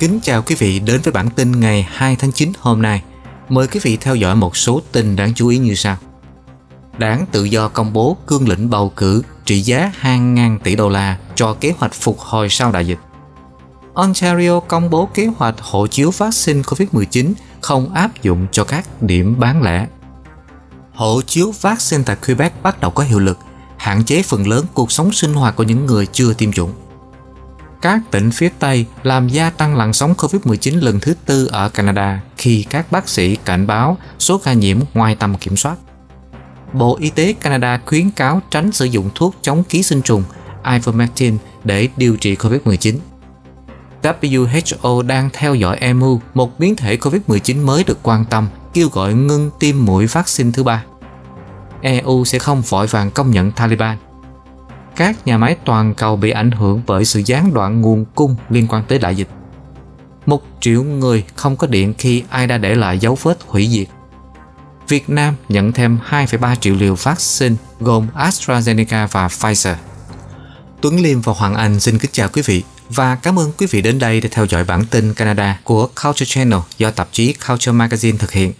Kính chào quý vị đến với bản tin ngày 2 tháng 9 hôm nay. Mời quý vị theo dõi một số tin đáng chú ý như sau. Đảng Tự do công bố cương lĩnh bầu cử trị giá hàng ngàn tỷ đô la cho kế hoạch phục hồi sau đại dịch. Ontario công bố kế hoạch hộ chiếu vaccine COVID-19 không áp dụng cho các điểm bán lẻ. Hộ chiếu vaccine tại Quebec bắt đầu có hiệu lực, hạn chế phần lớn cuộc sống sinh hoạt của những người chưa tiêm chủng các tỉnh phía Tây làm gia tăng làn sóng COVID-19 lần thứ tư ở Canada khi các bác sĩ cảnh báo số ca nhiễm ngoài tầm kiểm soát. Bộ Y tế Canada khuyến cáo tránh sử dụng thuốc chống ký sinh trùng ivermectin để điều trị COVID-19. WHO đang theo dõi EMU, một biến thể COVID-19 mới được quan tâm, kêu gọi ngưng tiêm mũi vaccine thứ ba. EU sẽ không vội vàng công nhận Taliban các nhà máy toàn cầu bị ảnh hưởng bởi sự gián đoạn nguồn cung liên quan tới đại dịch. Một triệu người không có điện khi ai đã để lại dấu vết hủy diệt. Việt Nam nhận thêm 2,3 triệu liều vaccine gồm AstraZeneca và Pfizer. Tuấn Liêm và Hoàng Anh xin kính chào quý vị và cảm ơn quý vị đến đây để theo dõi bản tin Canada của Culture Channel do tạp chí Culture Magazine thực hiện.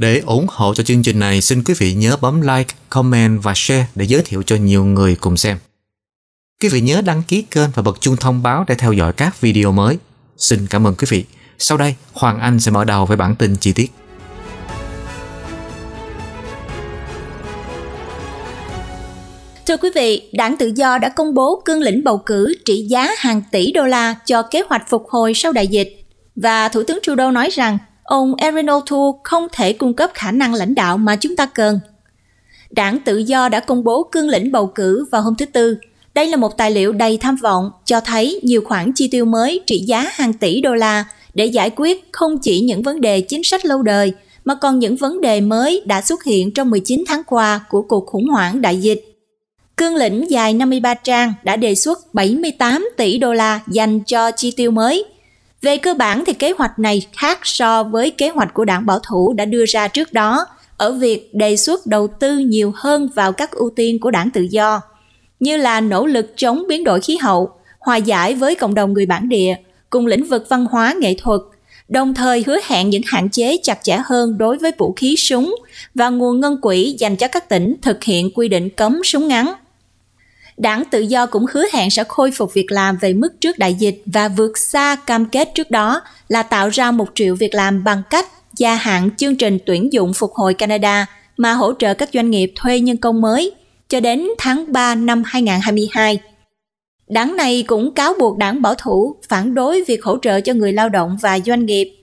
Để ủng hộ cho chương trình này, xin quý vị nhớ bấm like, comment và share để giới thiệu cho nhiều người cùng xem. Quý vị nhớ đăng ký kênh và bật chuông thông báo để theo dõi các video mới. Xin cảm ơn quý vị. Sau đây, Hoàng Anh sẽ mở đầu với bản tin chi tiết. Thưa quý vị, Đảng Tự Do đã công bố cương lĩnh bầu cử trị giá hàng tỷ đô la cho kế hoạch phục hồi sau đại dịch. Và Thủ tướng Trudeau nói rằng ông Erin O'Toole không thể cung cấp khả năng lãnh đạo mà chúng ta cần. Đảng Tự do đã công bố cương lĩnh bầu cử vào hôm thứ Tư. Đây là một tài liệu đầy tham vọng, cho thấy nhiều khoản chi tiêu mới trị giá hàng tỷ đô la để giải quyết không chỉ những vấn đề chính sách lâu đời, mà còn những vấn đề mới đã xuất hiện trong 19 tháng qua của cuộc khủng hoảng đại dịch. Cương lĩnh dài 53 trang đã đề xuất 78 tỷ đô la dành cho chi tiêu mới – về cơ bản thì kế hoạch này khác so với kế hoạch của đảng Bảo thủ đã đưa ra trước đó ở việc đề xuất đầu tư nhiều hơn vào các ưu tiên của đảng tự do, như là nỗ lực chống biến đổi khí hậu, hòa giải với cộng đồng người bản địa, cùng lĩnh vực văn hóa nghệ thuật, đồng thời hứa hẹn những hạn chế chặt chẽ hơn đối với vũ khí súng và nguồn ngân quỹ dành cho các tỉnh thực hiện quy định cấm súng ngắn. Đảng Tự do cũng hứa hẹn sẽ khôi phục việc làm về mức trước đại dịch và vượt xa cam kết trước đó là tạo ra một triệu việc làm bằng cách gia hạn chương trình tuyển dụng phục hồi Canada mà hỗ trợ các doanh nghiệp thuê nhân công mới cho đến tháng 3 năm 2022. Đảng này cũng cáo buộc đảng bảo thủ phản đối việc hỗ trợ cho người lao động và doanh nghiệp.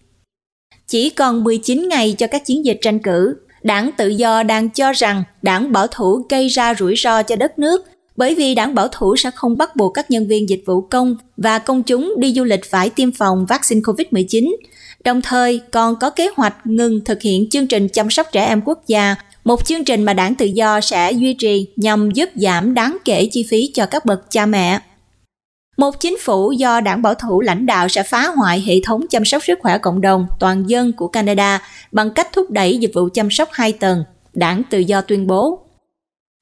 Chỉ còn 19 ngày cho các chiến dịch tranh cử, đảng tự do đang cho rằng đảng bảo thủ gây ra rủi ro cho đất nước bởi vì đảng bảo thủ sẽ không bắt buộc các nhân viên dịch vụ công và công chúng đi du lịch phải tiêm phòng vaccine COVID-19, đồng thời còn có kế hoạch ngừng thực hiện chương trình chăm sóc trẻ em quốc gia, một chương trình mà đảng tự do sẽ duy trì nhằm giúp giảm đáng kể chi phí cho các bậc cha mẹ. Một chính phủ do đảng bảo thủ lãnh đạo sẽ phá hoại hệ thống chăm sóc sức khỏe cộng đồng toàn dân của Canada bằng cách thúc đẩy dịch vụ chăm sóc hai tầng, đảng tự do tuyên bố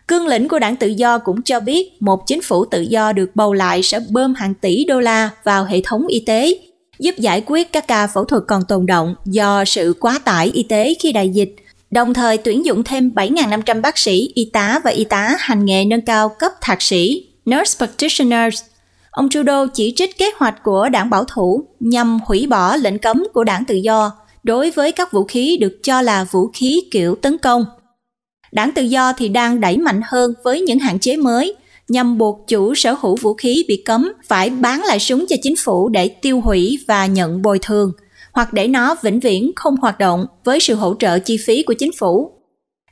Cương lĩnh của đảng tự do cũng cho biết một chính phủ tự do được bầu lại sẽ bơm hàng tỷ đô la vào hệ thống y tế, giúp giải quyết các ca phẫu thuật còn tồn động do sự quá tải y tế khi đại dịch, đồng thời tuyển dụng thêm 7.500 bác sĩ, y tá và y tá hành nghề nâng cao cấp thạc sĩ, nurse practitioners. Ông Trudeau chỉ trích kế hoạch của đảng bảo thủ nhằm hủy bỏ lệnh cấm của đảng tự do đối với các vũ khí được cho là vũ khí kiểu tấn công – Đảng Tự do thì đang đẩy mạnh hơn với những hạn chế mới nhằm buộc chủ sở hữu vũ khí bị cấm phải bán lại súng cho chính phủ để tiêu hủy và nhận bồi thường hoặc để nó vĩnh viễn không hoạt động với sự hỗ trợ chi phí của chính phủ.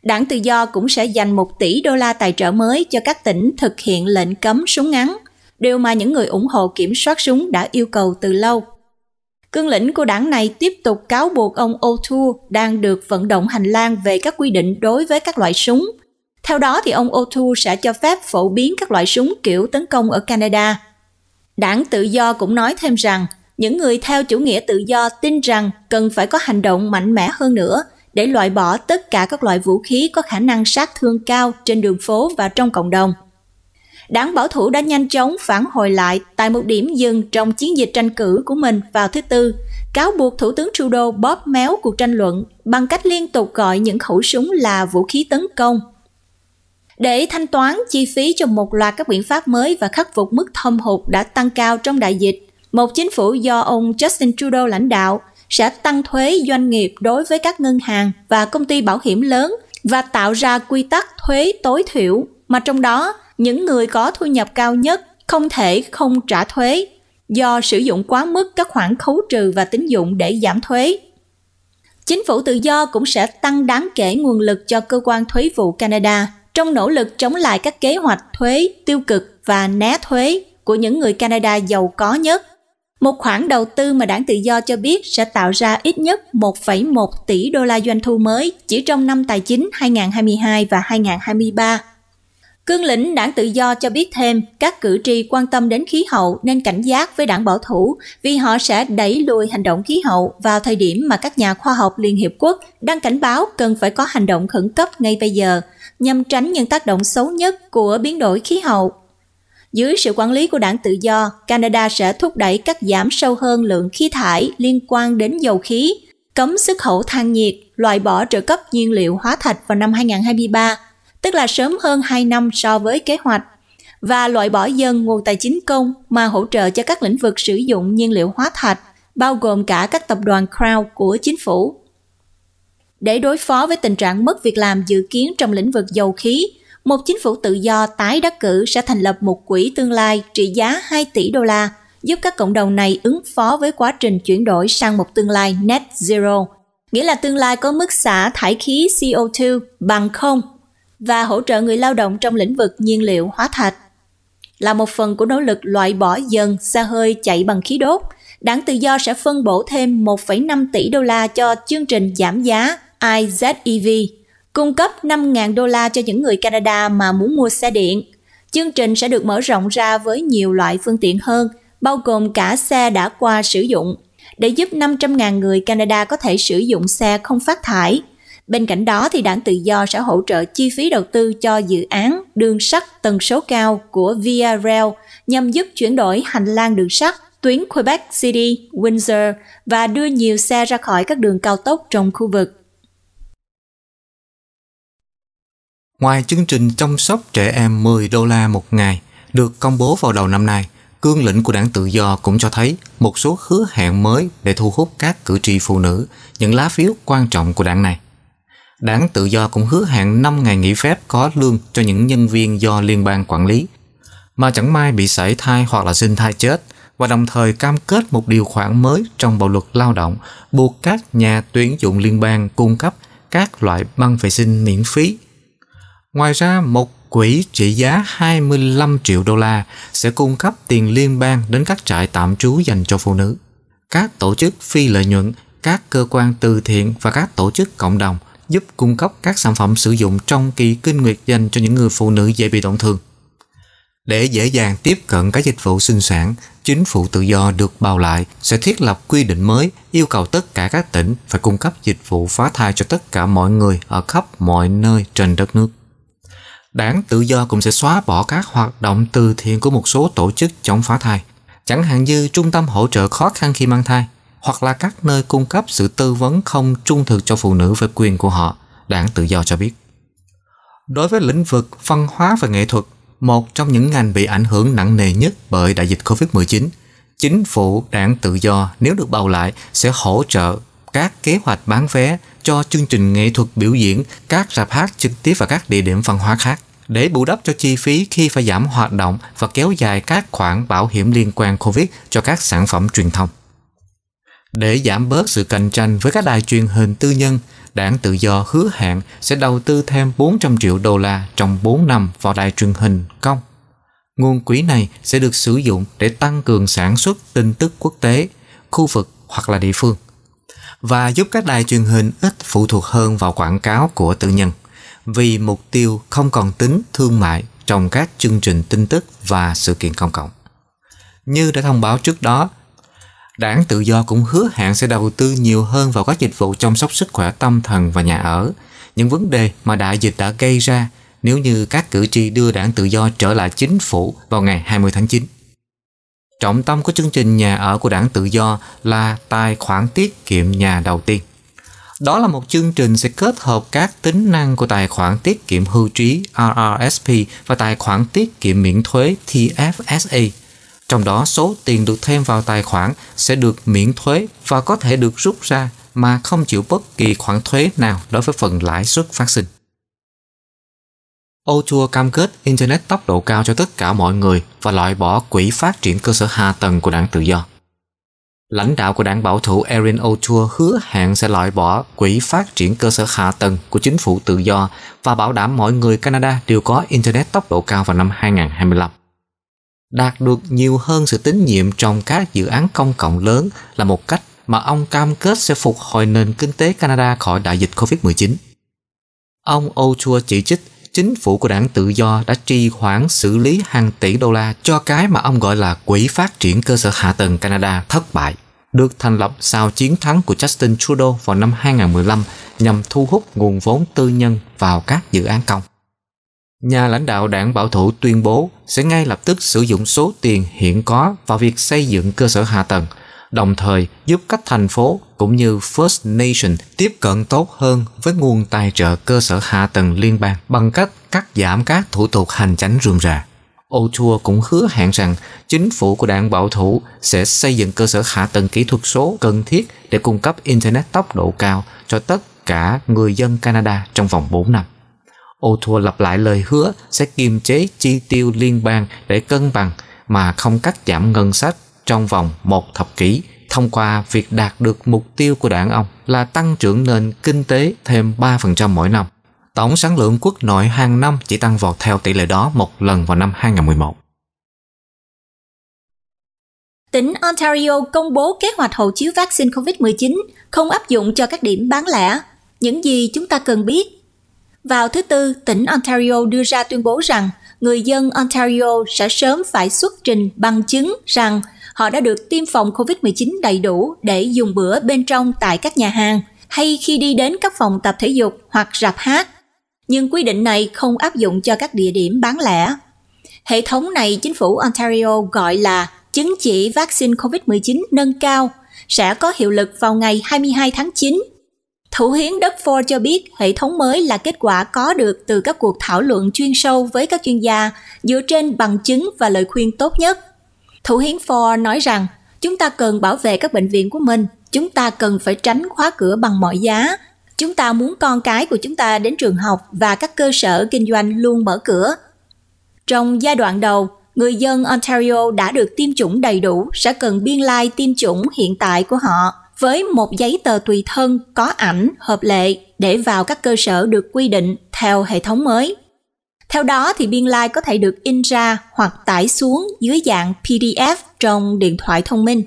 Đảng Tự do cũng sẽ dành 1 tỷ đô la tài trợ mới cho các tỉnh thực hiện lệnh cấm súng ngắn, điều mà những người ủng hộ kiểm soát súng đã yêu cầu từ lâu. Cương lĩnh của đảng này tiếp tục cáo buộc ông O'Toole đang được vận động hành lang về các quy định đối với các loại súng. Theo đó thì ông O'Toole sẽ cho phép phổ biến các loại súng kiểu tấn công ở Canada. Đảng Tự do cũng nói thêm rằng, những người theo chủ nghĩa tự do tin rằng cần phải có hành động mạnh mẽ hơn nữa để loại bỏ tất cả các loại vũ khí có khả năng sát thương cao trên đường phố và trong cộng đồng đảng bảo thủ đã nhanh chóng phản hồi lại tại một điểm dừng trong chiến dịch tranh cử của mình vào thứ Tư, cáo buộc Thủ tướng Trudeau bóp méo cuộc tranh luận bằng cách liên tục gọi những khẩu súng là vũ khí tấn công. Để thanh toán chi phí cho một loạt các biện pháp mới và khắc phục mức thâm hụt đã tăng cao trong đại dịch, một chính phủ do ông Justin Trudeau lãnh đạo sẽ tăng thuế doanh nghiệp đối với các ngân hàng và công ty bảo hiểm lớn và tạo ra quy tắc thuế tối thiểu mà trong đó những người có thu nhập cao nhất không thể không trả thuế do sử dụng quá mức các khoản khấu trừ và tín dụng để giảm thuế. Chính phủ tự do cũng sẽ tăng đáng kể nguồn lực cho cơ quan thuế vụ Canada trong nỗ lực chống lại các kế hoạch thuế tiêu cực và né thuế của những người Canada giàu có nhất. Một khoản đầu tư mà đảng tự do cho biết sẽ tạo ra ít nhất 1,1 tỷ đô la doanh thu mới chỉ trong năm tài chính 2022 và 2023 Cương lĩnh đảng tự do cho biết thêm các cử tri quan tâm đến khí hậu nên cảnh giác với đảng bảo thủ vì họ sẽ đẩy lùi hành động khí hậu vào thời điểm mà các nhà khoa học Liên Hiệp Quốc đang cảnh báo cần phải có hành động khẩn cấp ngay bây giờ nhằm tránh những tác động xấu nhất của biến đổi khí hậu. Dưới sự quản lý của đảng tự do, Canada sẽ thúc đẩy cắt giảm sâu hơn lượng khí thải liên quan đến dầu khí, cấm xuất khẩu than nhiệt, loại bỏ trợ cấp nhiên liệu hóa thạch vào năm 2023 tức là sớm hơn 2 năm so với kế hoạch, và loại bỏ dần nguồn tài chính công mà hỗ trợ cho các lĩnh vực sử dụng nhiên liệu hóa thạch, bao gồm cả các tập đoàn Crown của chính phủ. Để đối phó với tình trạng mất việc làm dự kiến trong lĩnh vực dầu khí, một chính phủ tự do tái đắc cử sẽ thành lập một quỹ tương lai trị giá 2 tỷ đô la giúp các cộng đồng này ứng phó với quá trình chuyển đổi sang một tương lai net zero, nghĩa là tương lai có mức xả thải khí CO2 bằng không và hỗ trợ người lao động trong lĩnh vực nhiên liệu hóa thạch. Là một phần của nỗ lực loại bỏ dần xe hơi chạy bằng khí đốt, Đảng Tự do sẽ phân bổ thêm 1,5 tỷ đô la cho chương trình giảm giá IZEV, cung cấp 5.000 đô la cho những người Canada mà muốn mua xe điện. Chương trình sẽ được mở rộng ra với nhiều loại phương tiện hơn, bao gồm cả xe đã qua sử dụng, để giúp 500.000 người Canada có thể sử dụng xe không phát thải Bên cạnh đó thì đảng tự do sẽ hỗ trợ chi phí đầu tư cho dự án đường sắt tần số cao của Via Rail nhằm giúp chuyển đổi hành lang đường sắt tuyến Quebec City, Windsor và đưa nhiều xe ra khỏi các đường cao tốc trong khu vực. Ngoài chương trình chăm sóc trẻ em 10 đô la một ngày được công bố vào đầu năm nay, cương lĩnh của đảng tự do cũng cho thấy một số hứa hẹn mới để thu hút các cử tri phụ nữ, những lá phiếu quan trọng của đảng này. Đảng tự do cũng hứa hẹn 5 ngày nghỉ phép có lương cho những nhân viên do liên bang quản lý mà chẳng may bị sảy thai hoặc là sinh thai chết và đồng thời cam kết một điều khoản mới trong bộ luật lao động buộc các nhà tuyển dụng liên bang cung cấp các loại băng vệ sinh miễn phí. Ngoài ra, một quỹ trị giá 25 triệu đô la sẽ cung cấp tiền liên bang đến các trại tạm trú dành cho phụ nữ. Các tổ chức phi lợi nhuận, các cơ quan từ thiện và các tổ chức cộng đồng – giúp cung cấp các sản phẩm sử dụng trong kỳ kinh nguyệt dành cho những người phụ nữ dễ bị tổn thương. Để dễ dàng tiếp cận các dịch vụ sinh sản, chính phủ tự do được bào lại sẽ thiết lập quy định mới yêu cầu tất cả các tỉnh phải cung cấp dịch vụ phá thai cho tất cả mọi người ở khắp mọi nơi trên đất nước. Đảng tự do cũng sẽ xóa bỏ các hoạt động từ thiện của một số tổ chức chống phá thai, chẳng hạn như Trung tâm Hỗ trợ Khó khăn khi mang thai, hoặc là các nơi cung cấp sự tư vấn không trung thực cho phụ nữ về quyền của họ, đảng tự do cho biết. Đối với lĩnh vực văn hóa và nghệ thuật, một trong những ngành bị ảnh hưởng nặng nề nhất bởi đại dịch Covid-19, chính phủ đảng tự do nếu được bầu lại sẽ hỗ trợ các kế hoạch bán vé cho chương trình nghệ thuật biểu diễn, các rạp hát trực tiếp và các địa điểm văn hóa khác để bù đắp cho chi phí khi phải giảm hoạt động và kéo dài các khoản bảo hiểm liên quan Covid cho các sản phẩm truyền thông. Để giảm bớt sự cạnh tranh với các đài truyền hình tư nhân, đảng tự do hứa hẹn sẽ đầu tư thêm 400 triệu đô la trong 4 năm vào đài truyền hình công. Nguồn quỹ này sẽ được sử dụng để tăng cường sản xuất tin tức quốc tế, khu vực hoặc là địa phương và giúp các đài truyền hình ít phụ thuộc hơn vào quảng cáo của tư nhân vì mục tiêu không còn tính thương mại trong các chương trình tin tức và sự kiện công cộng. Như đã thông báo trước đó, Đảng Tự Do cũng hứa hẹn sẽ đầu tư nhiều hơn vào các dịch vụ chăm sóc sức khỏe tâm thần và nhà ở, những vấn đề mà đại dịch đã gây ra nếu như các cử tri đưa Đảng Tự Do trở lại chính phủ vào ngày 20 tháng 9. Trọng tâm của chương trình nhà ở của Đảng Tự Do là tài khoản tiết kiệm nhà đầu tiên. Đó là một chương trình sẽ kết hợp các tính năng của tài khoản tiết kiệm hưu trí RRSP và tài khoản tiết kiệm miễn thuế TFSA trong đó số tiền được thêm vào tài khoản sẽ được miễn thuế và có thể được rút ra mà không chịu bất kỳ khoản thuế nào đối với phần lãi suất phát sinh. O2 cam kết Internet tốc độ cao cho tất cả mọi người và loại bỏ quỹ phát triển cơ sở hạ tầng của đảng tự do. Lãnh đạo của đảng bảo thủ Erin O'Toole hứa hẹn sẽ loại bỏ quỹ phát triển cơ sở hạ tầng của chính phủ tự do và bảo đảm mọi người Canada đều có Internet tốc độ cao vào năm 2025 đạt được nhiều hơn sự tín nhiệm trong các dự án công cộng lớn là một cách mà ông cam kết sẽ phục hồi nền kinh tế Canada khỏi đại dịch Covid-19. Ông O'Toole chỉ trích chính phủ của đảng tự do đã trì hoãn xử lý hàng tỷ đô la cho cái mà ông gọi là Quỹ Phát triển Cơ sở Hạ tầng Canada thất bại, được thành lập sau chiến thắng của Justin Trudeau vào năm 2015 nhằm thu hút nguồn vốn tư nhân vào các dự án công. Nhà lãnh đạo đảng bảo thủ tuyên bố sẽ ngay lập tức sử dụng số tiền hiện có vào việc xây dựng cơ sở hạ tầng, đồng thời giúp các thành phố cũng như First Nation tiếp cận tốt hơn với nguồn tài trợ cơ sở hạ tầng liên bang bằng cách cắt giảm các thủ tục hành chính rườm rà. O'Toole cũng hứa hẹn rằng chính phủ của đảng bảo thủ sẽ xây dựng cơ sở hạ tầng kỹ thuật số cần thiết để cung cấp Internet tốc độ cao cho tất cả người dân Canada trong vòng 4 năm. O'Toole lặp lại lời hứa sẽ kiềm chế chi tiêu liên bang để cân bằng mà không cắt giảm ngân sách trong vòng một thập kỷ thông qua việc đạt được mục tiêu của đảng ông là tăng trưởng nền kinh tế thêm 3% mỗi năm. Tổng sản lượng quốc nội hàng năm chỉ tăng vọt theo tỷ lệ đó một lần vào năm 2011. Tỉnh Ontario công bố kế hoạch hộ chiếu vaccine COVID-19 không áp dụng cho các điểm bán lẻ. Những gì chúng ta cần biết vào thứ Tư, tỉnh Ontario đưa ra tuyên bố rằng người dân Ontario sẽ sớm phải xuất trình bằng chứng rằng họ đã được tiêm phòng COVID-19 đầy đủ để dùng bữa bên trong tại các nhà hàng hay khi đi đến các phòng tập thể dục hoặc rạp hát. Nhưng quy định này không áp dụng cho các địa điểm bán lẻ. Hệ thống này chính phủ Ontario gọi là chứng chỉ vaccine COVID-19 nâng cao sẽ có hiệu lực vào ngày 22 tháng 9 Thủ hiến Đất Ford cho biết hệ thống mới là kết quả có được từ các cuộc thảo luận chuyên sâu với các chuyên gia dựa trên bằng chứng và lời khuyên tốt nhất. Thủ hiến Ford nói rằng chúng ta cần bảo vệ các bệnh viện của mình, chúng ta cần phải tránh khóa cửa bằng mọi giá. Chúng ta muốn con cái của chúng ta đến trường học và các cơ sở kinh doanh luôn mở cửa. Trong giai đoạn đầu, người dân Ontario đã được tiêm chủng đầy đủ sẽ cần biên lai tiêm chủng hiện tại của họ với một giấy tờ tùy thân có ảnh hợp lệ để vào các cơ sở được quy định theo hệ thống mới. Theo đó thì biên lai like có thể được in ra hoặc tải xuống dưới dạng PDF trong điện thoại thông minh.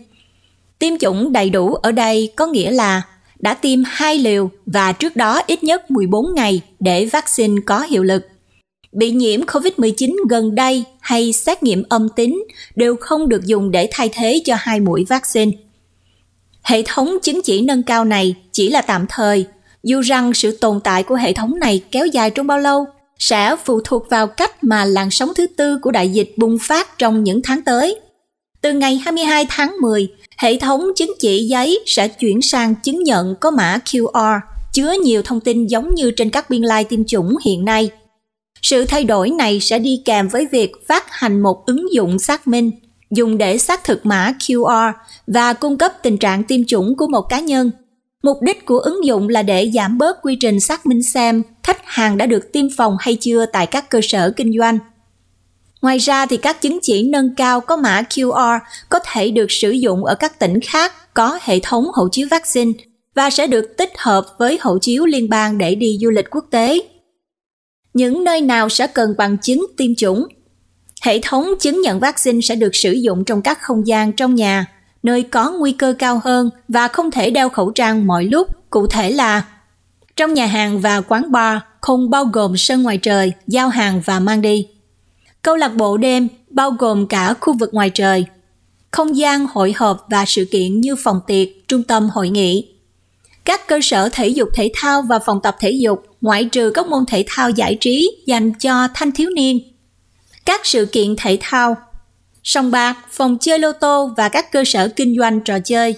Tiêm chủng đầy đủ ở đây có nghĩa là đã tiêm 2 liều và trước đó ít nhất 14 ngày để vaccine có hiệu lực. Bị nhiễm COVID-19 gần đây hay xét nghiệm âm tính đều không được dùng để thay thế cho hai mũi vaccine. Hệ thống chứng chỉ nâng cao này chỉ là tạm thời, dù rằng sự tồn tại của hệ thống này kéo dài trong bao lâu sẽ phụ thuộc vào cách mà làn sóng thứ tư của đại dịch bùng phát trong những tháng tới. Từ ngày 22 tháng 10, hệ thống chứng chỉ giấy sẽ chuyển sang chứng nhận có mã QR chứa nhiều thông tin giống như trên các biên lai tiêm chủng hiện nay. Sự thay đổi này sẽ đi kèm với việc phát hành một ứng dụng xác minh – dùng để xác thực mã QR và cung cấp tình trạng tiêm chủng của một cá nhân. Mục đích của ứng dụng là để giảm bớt quy trình xác minh xem khách hàng đã được tiêm phòng hay chưa tại các cơ sở kinh doanh. Ngoài ra thì các chứng chỉ nâng cao có mã QR có thể được sử dụng ở các tỉnh khác có hệ thống hộ chiếu vaccine và sẽ được tích hợp với hộ chiếu liên bang để đi du lịch quốc tế. Những nơi nào sẽ cần bằng chứng tiêm chủng Hệ thống chứng nhận vaccine sẽ được sử dụng trong các không gian trong nhà, nơi có nguy cơ cao hơn và không thể đeo khẩu trang mọi lúc, cụ thể là trong nhà hàng và quán bar không bao gồm sân ngoài trời, giao hàng và mang đi. Câu lạc bộ đêm bao gồm cả khu vực ngoài trời, không gian hội họp và sự kiện như phòng tiệc, trung tâm hội nghị. Các cơ sở thể dục thể thao và phòng tập thể dục ngoại trừ các môn thể thao giải trí dành cho thanh thiếu niên các sự kiện thể thao, sòng bạc, phòng chơi lô tô và các cơ sở kinh doanh trò chơi,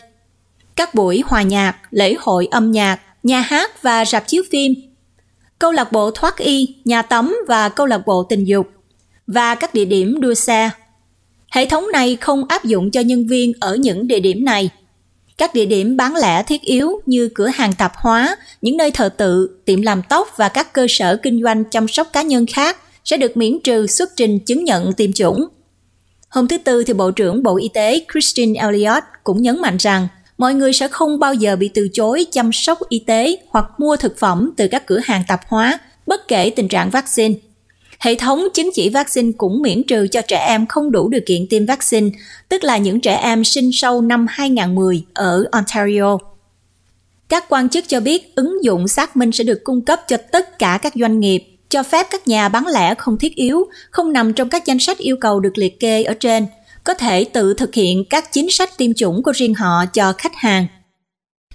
các buổi hòa nhạc, lễ hội âm nhạc, nhà hát và rạp chiếu phim, câu lạc bộ thoát y, nhà tắm và câu lạc bộ tình dục và các địa điểm đua xe. Hệ thống này không áp dụng cho nhân viên ở những địa điểm này. Các địa điểm bán lẻ thiết yếu như cửa hàng tạp hóa, những nơi thờ tự, tiệm làm tóc và các cơ sở kinh doanh chăm sóc cá nhân khác sẽ được miễn trừ xuất trình chứng nhận tiêm chủng. Hôm thứ Tư, thì Bộ trưởng Bộ Y tế Christine Elliott cũng nhấn mạnh rằng mọi người sẽ không bao giờ bị từ chối chăm sóc y tế hoặc mua thực phẩm từ các cửa hàng tạp hóa, bất kể tình trạng vaccine. Hệ thống chứng chỉ vaccine cũng miễn trừ cho trẻ em không đủ điều kiện tiêm vaccine, tức là những trẻ em sinh sau năm 2010 ở Ontario. Các quan chức cho biết ứng dụng xác minh sẽ được cung cấp cho tất cả các doanh nghiệp cho phép các nhà bán lẻ không thiết yếu, không nằm trong các danh sách yêu cầu được liệt kê ở trên, có thể tự thực hiện các chính sách tiêm chủng của riêng họ cho khách hàng.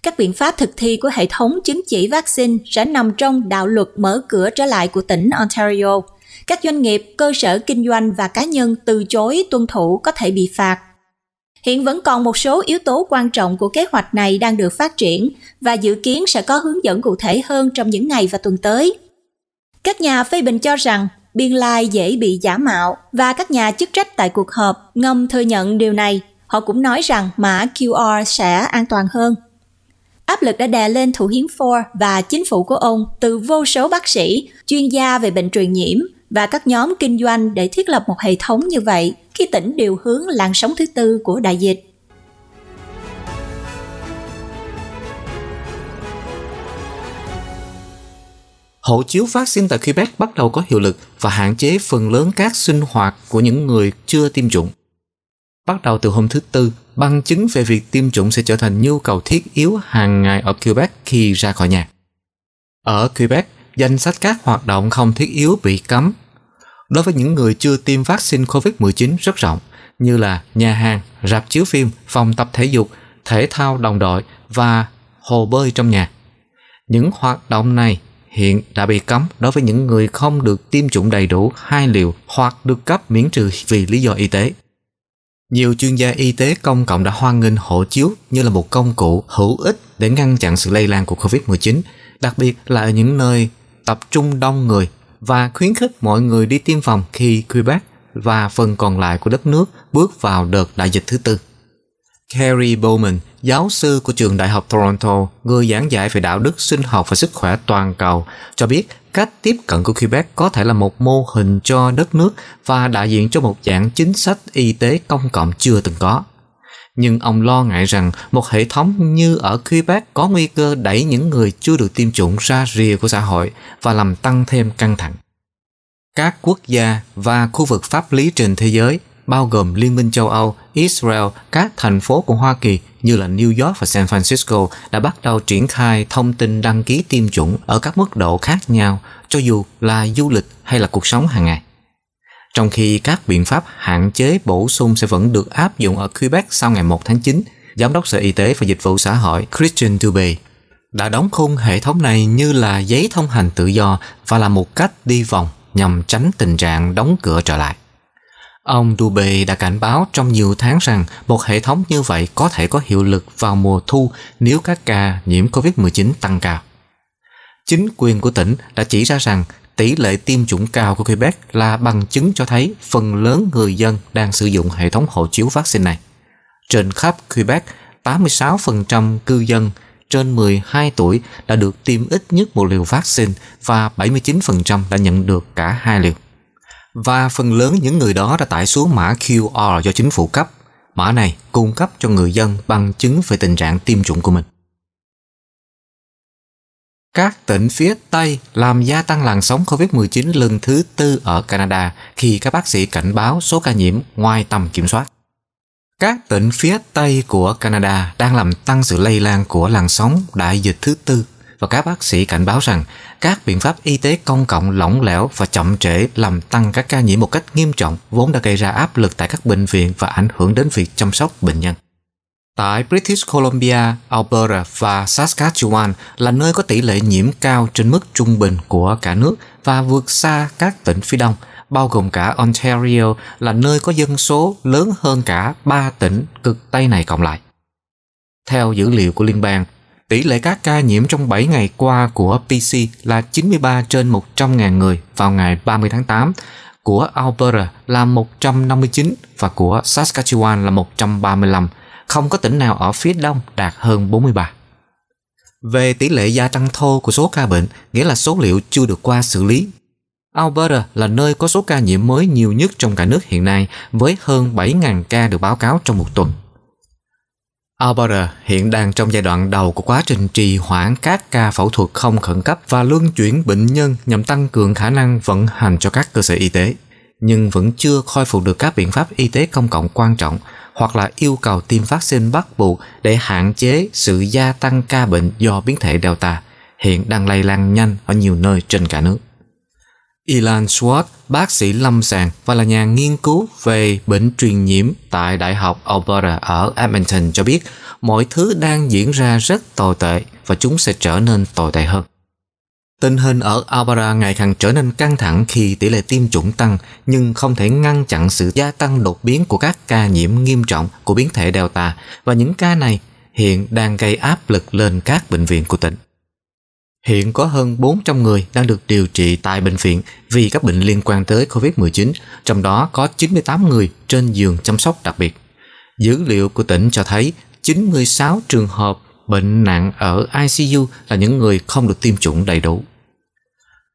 Các biện pháp thực thi của hệ thống chứng chỉ vaccine sẽ nằm trong đạo luật mở cửa trở lại của tỉnh Ontario. Các doanh nghiệp, cơ sở kinh doanh và cá nhân từ chối tuân thủ có thể bị phạt. Hiện vẫn còn một số yếu tố quan trọng của kế hoạch này đang được phát triển và dự kiến sẽ có hướng dẫn cụ thể hơn trong những ngày và tuần tới – các nhà phê bình cho rằng biên lai dễ bị giả mạo và các nhà chức trách tại cuộc họp ngầm thừa nhận điều này. Họ cũng nói rằng mã QR sẽ an toàn hơn. Áp lực đã đè lên thủ hiến Ford và chính phủ của ông từ vô số bác sĩ, chuyên gia về bệnh truyền nhiễm và các nhóm kinh doanh để thiết lập một hệ thống như vậy khi tỉnh điều hướng làn sóng thứ tư của đại dịch. hộ chiếu vaccine tại Quebec bắt đầu có hiệu lực và hạn chế phần lớn các sinh hoạt của những người chưa tiêm chủng. Bắt đầu từ hôm thứ Tư, bằng chứng về việc tiêm chủng sẽ trở thành nhu cầu thiết yếu hàng ngày ở Quebec khi ra khỏi nhà. Ở Quebec, danh sách các hoạt động không thiết yếu bị cấm. Đối với những người chưa tiêm vaccine COVID-19 rất rộng, như là nhà hàng, rạp chiếu phim, phòng tập thể dục, thể thao đồng đội và hồ bơi trong nhà. Những hoạt động này hiện đã bị cấm đối với những người không được tiêm chủng đầy đủ hai liều hoặc được cấp miễn trừ vì lý do y tế. Nhiều chuyên gia y tế công cộng đã hoan nghênh hộ chiếu như là một công cụ hữu ích để ngăn chặn sự lây lan của COVID-19, đặc biệt là ở những nơi tập trung đông người và khuyến khích mọi người đi tiêm phòng khi Quebec và phần còn lại của đất nước bước vào đợt đại dịch thứ tư. Kerry Bowman, giáo sư của trường Đại học Toronto, người giảng dạy về đạo đức, sinh học và sức khỏe toàn cầu, cho biết cách tiếp cận của Quebec có thể là một mô hình cho đất nước và đại diện cho một dạng chính sách y tế công cộng chưa từng có. Nhưng ông lo ngại rằng một hệ thống như ở Quebec có nguy cơ đẩy những người chưa được tiêm chủng ra rìa của xã hội và làm tăng thêm căng thẳng. Các quốc gia và khu vực pháp lý trên thế giới bao gồm Liên minh châu Âu, Israel, các thành phố của Hoa Kỳ như là New York và San Francisco đã bắt đầu triển khai thông tin đăng ký tiêm chủng ở các mức độ khác nhau, cho dù là du lịch hay là cuộc sống hàng ngày. Trong khi các biện pháp hạn chế bổ sung sẽ vẫn được áp dụng ở Quebec sau ngày 1 tháng 9, Giám đốc Sở Y tế và Dịch vụ Xã hội Christian Dubé đã đóng khung hệ thống này như là giấy thông hành tự do và là một cách đi vòng nhằm tránh tình trạng đóng cửa trở lại. Ông Dubé đã cảnh báo trong nhiều tháng rằng một hệ thống như vậy có thể có hiệu lực vào mùa thu nếu các ca nhiễm COVID-19 tăng cao. Chính quyền của tỉnh đã chỉ ra rằng tỷ lệ tiêm chủng cao của Quebec là bằng chứng cho thấy phần lớn người dân đang sử dụng hệ thống hộ chiếu vaccine này. Trên khắp Quebec, 86% cư dân trên 12 tuổi đã được tiêm ít nhất một liều vaccine và 79% đã nhận được cả hai liều. Và phần lớn những người đó đã tải xuống mã QR do chính phủ cấp. Mã này cung cấp cho người dân bằng chứng về tình trạng tiêm chủng của mình. Các tỉnh phía Tây làm gia tăng làn sóng COVID-19 lần thứ tư ở Canada khi các bác sĩ cảnh báo số ca nhiễm ngoài tầm kiểm soát. Các tỉnh phía Tây của Canada đang làm tăng sự lây lan của làn sóng đại dịch thứ tư và các bác sĩ cảnh báo rằng các biện pháp y tế công cộng lỏng lẻo và chậm trễ làm tăng các ca nhiễm một cách nghiêm trọng vốn đã gây ra áp lực tại các bệnh viện và ảnh hưởng đến việc chăm sóc bệnh nhân. Tại British Columbia, Alberta và Saskatchewan là nơi có tỷ lệ nhiễm cao trên mức trung bình của cả nước và vượt xa các tỉnh phía đông, bao gồm cả Ontario là nơi có dân số lớn hơn cả ba tỉnh cực Tây này cộng lại. Theo dữ liệu của liên bang, Tỷ lệ các ca nhiễm trong 7 ngày qua của PC là 93 trên 100.000 người vào ngày 30 tháng 8, của Alberta là 159 và của Saskatchewan là 135. Không có tỉnh nào ở phía đông đạt hơn 43. Về tỷ lệ gia tăng thô của số ca bệnh, nghĩa là số liệu chưa được qua xử lý. Alberta là nơi có số ca nhiễm mới nhiều nhất trong cả nước hiện nay với hơn 7.000 ca được báo cáo trong một tuần. Albert hiện đang trong giai đoạn đầu của quá trình trì hoãn các ca phẫu thuật không khẩn cấp và luân chuyển bệnh nhân nhằm tăng cường khả năng vận hành cho các cơ sở y tế, nhưng vẫn chưa khôi phục được các biện pháp y tế công cộng quan trọng hoặc là yêu cầu tiêm vaccine bắt buộc để hạn chế sự gia tăng ca bệnh do biến thể Delta hiện đang lây lan nhanh ở nhiều nơi trên cả nước. Ilan Schwartz, bác sĩ lâm sàng và là nhà nghiên cứu về bệnh truyền nhiễm tại Đại học Alberta ở Edmonton cho biết mọi thứ đang diễn ra rất tồi tệ và chúng sẽ trở nên tồi tệ hơn. Tình hình ở Alberta ngày càng trở nên căng thẳng khi tỷ lệ tiêm chủng tăng nhưng không thể ngăn chặn sự gia tăng đột biến của các ca nhiễm nghiêm trọng của biến thể Delta và những ca này hiện đang gây áp lực lên các bệnh viện của tỉnh. Hiện có hơn 400 người đang được điều trị tại bệnh viện vì các bệnh liên quan tới COVID-19, trong đó có 98 người trên giường chăm sóc đặc biệt. Dữ liệu của tỉnh cho thấy 96 trường hợp bệnh nặng ở ICU là những người không được tiêm chủng đầy đủ.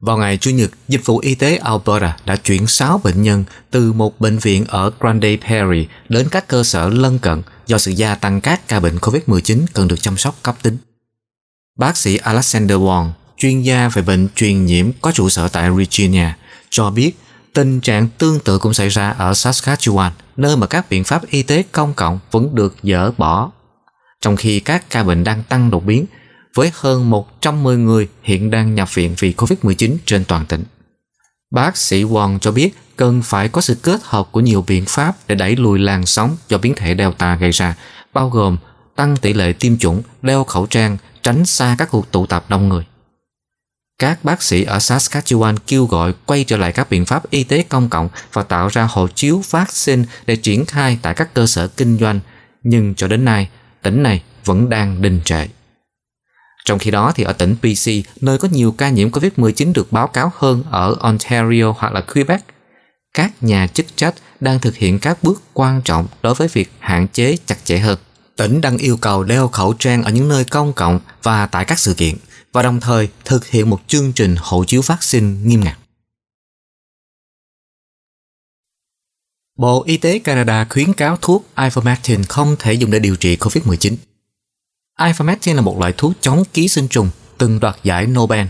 Vào ngày Chủ nhật, dịch vụ y tế Alberta đã chuyển 6 bệnh nhân từ một bệnh viện ở Grande Prairie đến các cơ sở lân cận do sự gia tăng các ca bệnh COVID-19 cần được chăm sóc cấp tính. Bác sĩ Alexander Wong, chuyên gia về bệnh truyền nhiễm có trụ sở tại Virginia, cho biết tình trạng tương tự cũng xảy ra ở Saskatchewan, nơi mà các biện pháp y tế công cộng vẫn được dỡ bỏ. Trong khi các ca bệnh đang tăng đột biến, với hơn 110 người hiện đang nhập viện vì COVID-19 trên toàn tỉnh. Bác sĩ Wong cho biết cần phải có sự kết hợp của nhiều biện pháp để đẩy lùi làn sóng do biến thể Delta gây ra, bao gồm tăng tỷ lệ tiêm chủng, đeo khẩu trang, tránh xa các cuộc tụ tập đông người. Các bác sĩ ở Saskatchewan kêu gọi quay trở lại các biện pháp y tế công cộng và tạo ra hộ chiếu vaccine để triển khai tại các cơ sở kinh doanh, nhưng cho đến nay, tỉnh này vẫn đang đình trệ. Trong khi đó thì ở tỉnh BC, nơi có nhiều ca nhiễm COVID-19 được báo cáo hơn ở Ontario hoặc là Quebec, các nhà chức trách đang thực hiện các bước quan trọng đối với việc hạn chế chặt chẽ hơn. Tỉnh đang yêu cầu đeo khẩu trang ở những nơi công cộng và tại các sự kiện và đồng thời thực hiện một chương trình hộ chiếu vaccine nghiêm ngặt. Bộ Y tế Canada khuyến cáo thuốc ivermectin không thể dùng để điều trị COVID-19. Ivermectin là một loại thuốc chống ký sinh trùng từng đoạt giải Nobel,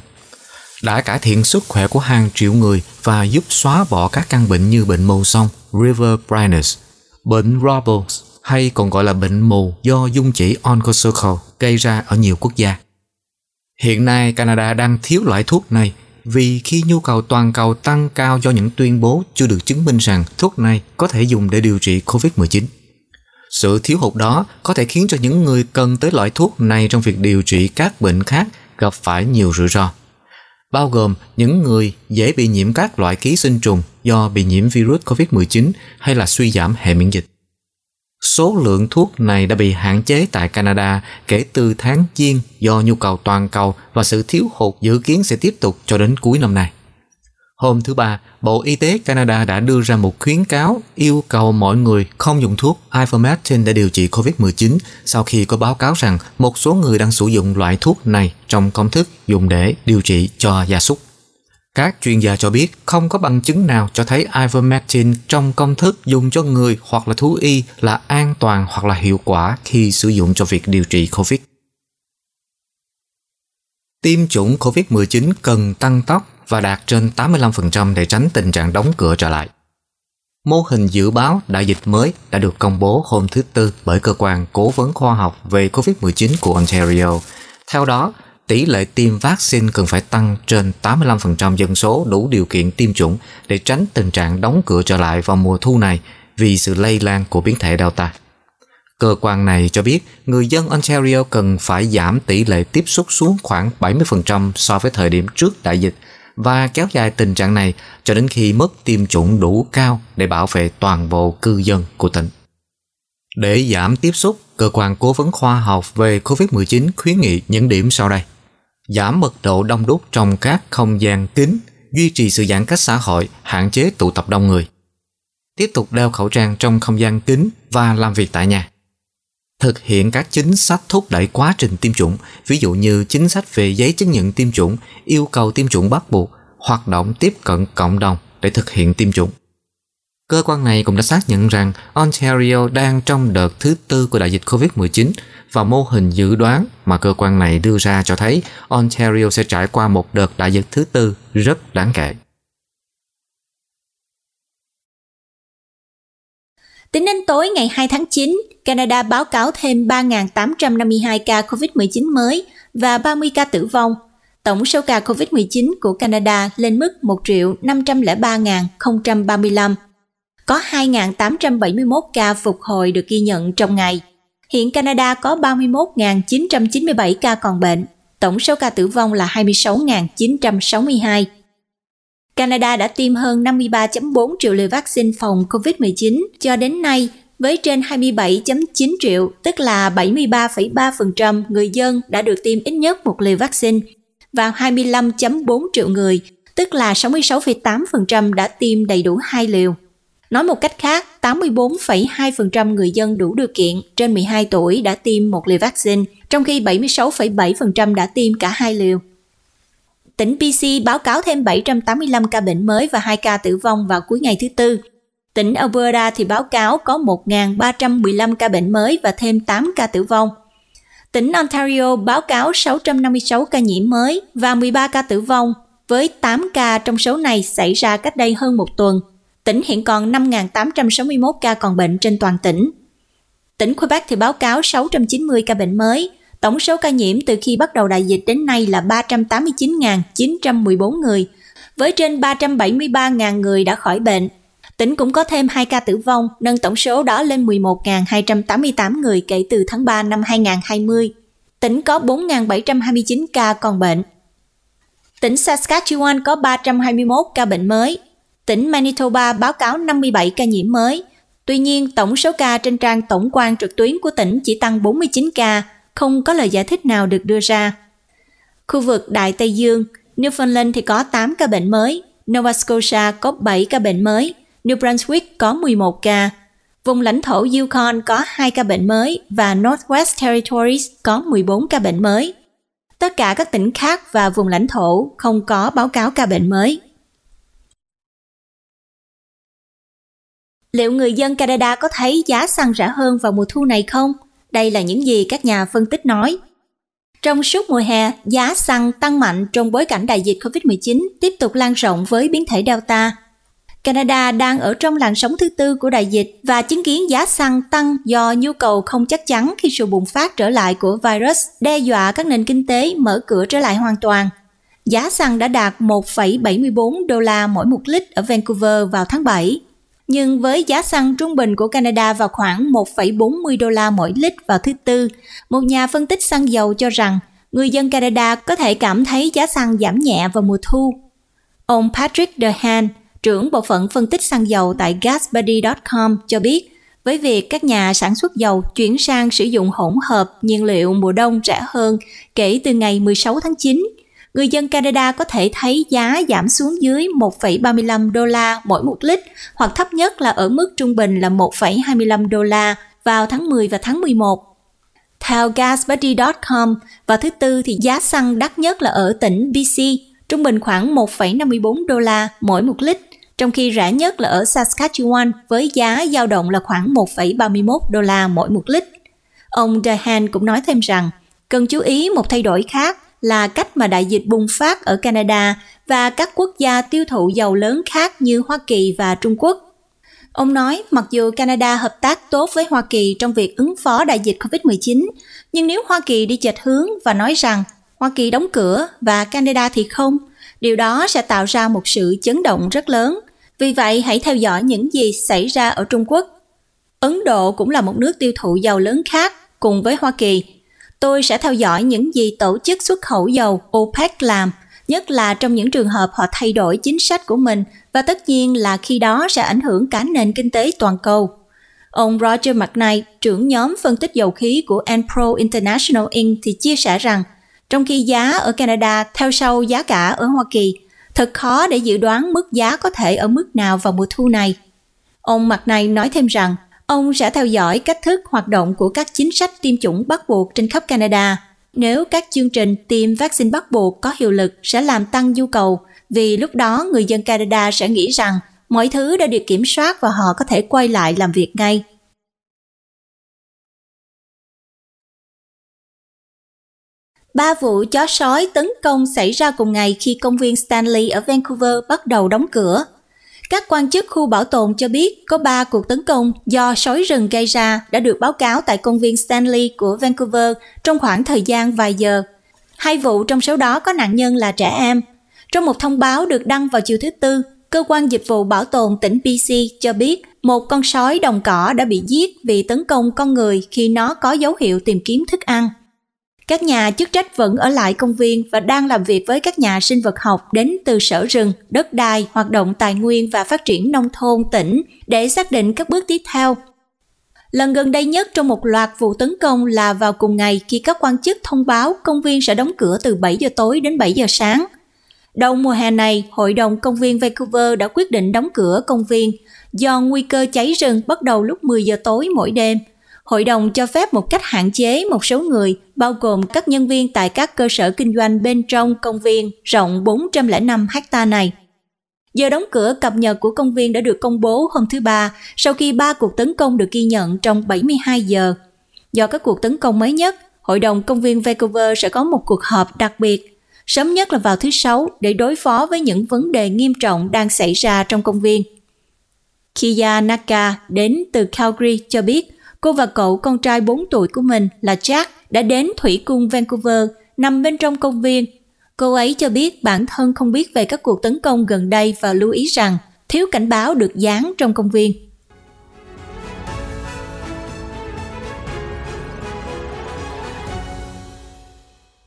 đã cải thiện sức khỏe của hàng triệu người và giúp xóa bỏ các căn bệnh như bệnh mù sông, River Blindness, bệnh Robles, hay còn gọi là bệnh mù do dung chỉ Oncocircle gây ra ở nhiều quốc gia. Hiện nay Canada đang thiếu loại thuốc này vì khi nhu cầu toàn cầu tăng cao do những tuyên bố chưa được chứng minh rằng thuốc này có thể dùng để điều trị COVID-19. Sự thiếu hụt đó có thể khiến cho những người cần tới loại thuốc này trong việc điều trị các bệnh khác gặp phải nhiều rủi ro, bao gồm những người dễ bị nhiễm các loại ký sinh trùng do bị nhiễm virus COVID-19 hay là suy giảm hệ miễn dịch. Số lượng thuốc này đã bị hạn chế tại Canada kể từ tháng Giêng do nhu cầu toàn cầu và sự thiếu hụt dự kiến sẽ tiếp tục cho đến cuối năm nay. Hôm thứ Ba, Bộ Y tế Canada đã đưa ra một khuyến cáo yêu cầu mọi người không dùng thuốc ivermectin để điều trị COVID-19 sau khi có báo cáo rằng một số người đang sử dụng loại thuốc này trong công thức dùng để điều trị cho gia súc. Các chuyên gia cho biết không có bằng chứng nào cho thấy ivermectin trong công thức dùng cho người hoặc là thú y là an toàn hoặc là hiệu quả khi sử dụng cho việc điều trị COVID. Tiêm chủng COVID-19 cần tăng tốc và đạt trên 85% để tránh tình trạng đóng cửa trở lại. Mô hình dự báo đại dịch mới đã được công bố hôm thứ Tư bởi Cơ quan Cố vấn Khoa học về COVID-19 của Ontario. Theo đó, tỷ lệ tiêm vaccine cần phải tăng trên 85% dân số đủ điều kiện tiêm chủng để tránh tình trạng đóng cửa trở lại vào mùa thu này vì sự lây lan của biến thể Delta. Cơ quan này cho biết người dân Ontario cần phải giảm tỷ lệ tiếp xúc xuống khoảng 70% so với thời điểm trước đại dịch và kéo dài tình trạng này cho đến khi mức tiêm chủng đủ cao để bảo vệ toàn bộ cư dân của tỉnh. Để giảm tiếp xúc, cơ quan cố vấn khoa học về COVID-19 khuyến nghị những điểm sau đây giảm mật độ đông đúc trong các không gian kín, duy trì sự giãn cách xã hội, hạn chế tụ tập đông người. Tiếp tục đeo khẩu trang trong không gian kín và làm việc tại nhà. Thực hiện các chính sách thúc đẩy quá trình tiêm chủng, ví dụ như chính sách về giấy chứng nhận tiêm chủng, yêu cầu tiêm chủng bắt buộc, hoạt động tiếp cận cộng đồng để thực hiện tiêm chủng. Cơ quan này cũng đã xác nhận rằng Ontario đang trong đợt thứ tư của đại dịch COVID-19 và mô hình dự đoán mà cơ quan này đưa ra cho thấy Ontario sẽ trải qua một đợt đại dịch thứ tư rất đáng kể. Tính đến tối ngày 2 tháng 9, Canada báo cáo thêm 3.852 ca COVID-19 mới và 30 ca tử vong. Tổng số ca COVID-19 của Canada lên mức 1.503.035 có 2.871 ca phục hồi được ghi nhận trong ngày. Hiện Canada có 31.997 ca còn bệnh, tổng số ca tử vong là 26.962. Canada đã tiêm hơn 53.4 triệu liều vaccine phòng COVID-19 cho đến nay với trên 27.9 triệu, tức là 73,3% người dân đã được tiêm ít nhất một liều vaccine và 25.4 triệu người, tức là 66,8% đã tiêm đầy đủ hai liều. Nói một cách khác, 84,2% người dân đủ điều kiện trên 12 tuổi đã tiêm một liều vaccine, trong khi 76,7% đã tiêm cả hai liều. Tỉnh BC báo cáo thêm 785 ca bệnh mới và 2 ca tử vong vào cuối ngày thứ Tư. Tỉnh Alberta thì báo cáo có 1.315 ca bệnh mới và thêm 8 ca tử vong. Tỉnh Ontario báo cáo 656 ca nhiễm mới và 13 ca tử vong, với 8 ca trong số này xảy ra cách đây hơn một tuần – tỉnh hiện còn 5.861 ca còn bệnh trên toàn tỉnh. Tỉnh Quebec thì báo cáo 690 ca bệnh mới, tổng số ca nhiễm từ khi bắt đầu đại dịch đến nay là 389.914 người, với trên 373.000 người đã khỏi bệnh. Tỉnh cũng có thêm 2 ca tử vong, nâng tổng số đó lên 11.288 người kể từ tháng 3 năm 2020. Tỉnh có 4.729 ca còn bệnh. Tỉnh Saskatchewan có 321 ca bệnh mới, tỉnh Manitoba báo cáo 57 ca nhiễm mới. Tuy nhiên, tổng số ca trên trang tổng quan trực tuyến của tỉnh chỉ tăng 49 ca, không có lời giải thích nào được đưa ra. Khu vực Đại Tây Dương, Newfoundland thì có 8 ca bệnh mới, Nova Scotia có 7 ca bệnh mới, New Brunswick có 11 ca. Vùng lãnh thổ Yukon có 2 ca bệnh mới và Northwest Territories có 14 ca bệnh mới. Tất cả các tỉnh khác và vùng lãnh thổ không có báo cáo ca bệnh mới. Liệu người dân Canada có thấy giá xăng rẻ hơn vào mùa thu này không? Đây là những gì các nhà phân tích nói. Trong suốt mùa hè, giá xăng tăng mạnh trong bối cảnh đại dịch COVID-19 tiếp tục lan rộng với biến thể Delta. Canada đang ở trong làn sóng thứ tư của đại dịch và chứng kiến giá xăng tăng do nhu cầu không chắc chắn khi sự bùng phát trở lại của virus đe dọa các nền kinh tế mở cửa trở lại hoàn toàn. Giá xăng đã đạt 1,74 đô la mỗi một lít ở Vancouver vào tháng 7 nhưng với giá xăng trung bình của Canada vào khoảng 1,40 đô la mỗi lít vào thứ Tư, một nhà phân tích xăng dầu cho rằng người dân Canada có thể cảm thấy giá xăng giảm nhẹ vào mùa thu. Ông Patrick Dehan, trưởng bộ phận phân tích xăng dầu tại GasBuddy.com cho biết, với việc các nhà sản xuất dầu chuyển sang sử dụng hỗn hợp nhiên liệu mùa đông rẻ hơn kể từ ngày 16 tháng 9, người dân Canada có thể thấy giá giảm xuống dưới 1,35 đô la mỗi một lít hoặc thấp nhất là ở mức trung bình là 1,25 đô la vào tháng 10 và tháng 11. Theo GasBuddy.com, vào thứ Tư thì giá xăng đắt nhất là ở tỉnh BC, trung bình khoảng 1,54 đô la mỗi một lít, trong khi rẻ nhất là ở Saskatchewan với giá dao động là khoảng 1,31 đô la mỗi một lít. Ông Dehan cũng nói thêm rằng, cần chú ý một thay đổi khác là cách mà đại dịch bùng phát ở Canada và các quốc gia tiêu thụ dầu lớn khác như Hoa Kỳ và Trung Quốc. Ông nói mặc dù Canada hợp tác tốt với Hoa Kỳ trong việc ứng phó đại dịch COVID-19, nhưng nếu Hoa Kỳ đi chệch hướng và nói rằng Hoa Kỳ đóng cửa và Canada thì không, điều đó sẽ tạo ra một sự chấn động rất lớn. Vì vậy, hãy theo dõi những gì xảy ra ở Trung Quốc. Ấn Độ cũng là một nước tiêu thụ dầu lớn khác cùng với Hoa Kỳ Tôi sẽ theo dõi những gì tổ chức xuất khẩu dầu OPEC làm, nhất là trong những trường hợp họ thay đổi chính sách của mình và tất nhiên là khi đó sẽ ảnh hưởng cả nền kinh tế toàn cầu. Ông Roger McKnight, trưởng nhóm phân tích dầu khí của Enpro International Inc. thì chia sẻ rằng, trong khi giá ở Canada theo sau giá cả ở Hoa Kỳ, thật khó để dự đoán mức giá có thể ở mức nào vào mùa thu này. Ông mặt này nói thêm rằng, Ông sẽ theo dõi cách thức hoạt động của các chính sách tiêm chủng bắt buộc trên khắp Canada. Nếu các chương trình tiêm vaccine bắt buộc có hiệu lực sẽ làm tăng nhu cầu, vì lúc đó người dân Canada sẽ nghĩ rằng mọi thứ đã được kiểm soát và họ có thể quay lại làm việc ngay. Ba vụ chó sói tấn công xảy ra cùng ngày khi công viên Stanley ở Vancouver bắt đầu đóng cửa – các quan chức khu bảo tồn cho biết có 3 cuộc tấn công do sói rừng gây ra đã được báo cáo tại công viên Stanley của Vancouver trong khoảng thời gian vài giờ. Hai vụ trong số đó có nạn nhân là trẻ em. Trong một thông báo được đăng vào chiều thứ Tư, cơ quan dịch vụ bảo tồn tỉnh BC cho biết một con sói đồng cỏ đã bị giết vì tấn công con người khi nó có dấu hiệu tìm kiếm thức ăn. Các nhà chức trách vẫn ở lại công viên và đang làm việc với các nhà sinh vật học đến từ sở rừng, đất đai, hoạt động tài nguyên và phát triển nông thôn tỉnh để xác định các bước tiếp theo. Lần gần đây nhất trong một loạt vụ tấn công là vào cùng ngày khi các quan chức thông báo công viên sẽ đóng cửa từ 7 giờ tối đến 7 giờ sáng. Đầu mùa hè này, Hội đồng Công viên Vancouver đã quyết định đóng cửa công viên do nguy cơ cháy rừng bắt đầu lúc 10 giờ tối mỗi đêm – hội đồng cho phép một cách hạn chế một số người, bao gồm các nhân viên tại các cơ sở kinh doanh bên trong công viên rộng 405 ha này. Giờ đóng cửa cập nhật của công viên đã được công bố hôm thứ Ba sau khi ba cuộc tấn công được ghi nhận trong 72 giờ. Do các cuộc tấn công mới nhất, Hội đồng Công viên Vancouver sẽ có một cuộc họp đặc biệt, sớm nhất là vào thứ Sáu để đối phó với những vấn đề nghiêm trọng đang xảy ra trong công viên. Kiya Naka đến từ Calgary cho biết Cô và cậu con trai 4 tuổi của mình là Jack đã đến thủy cung Vancouver nằm bên trong công viên. Cô ấy cho biết bản thân không biết về các cuộc tấn công gần đây và lưu ý rằng thiếu cảnh báo được dán trong công viên.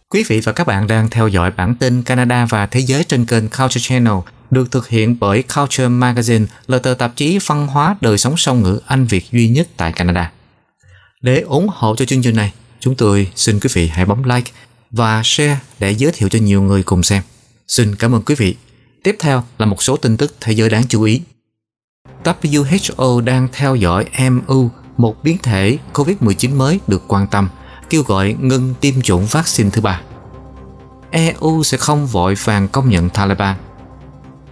Quý vị và các bạn đang theo dõi bản tin Canada và Thế giới trên kênh Culture Channel được thực hiện bởi Culture Magazine là tờ tạp chí văn hóa đời sống song ngữ Anh Việt duy nhất tại Canada. Để ủng hộ cho chương trình này, chúng tôi xin quý vị hãy bấm like và share để giới thiệu cho nhiều người cùng xem. Xin cảm ơn quý vị. Tiếp theo là một số tin tức thế giới đáng chú ý. WHO đang theo dõi MU, một biến thể COVID-19 mới được quan tâm, kêu gọi ngưng tiêm chủng vaccine thứ ba. EU sẽ không vội vàng công nhận Taliban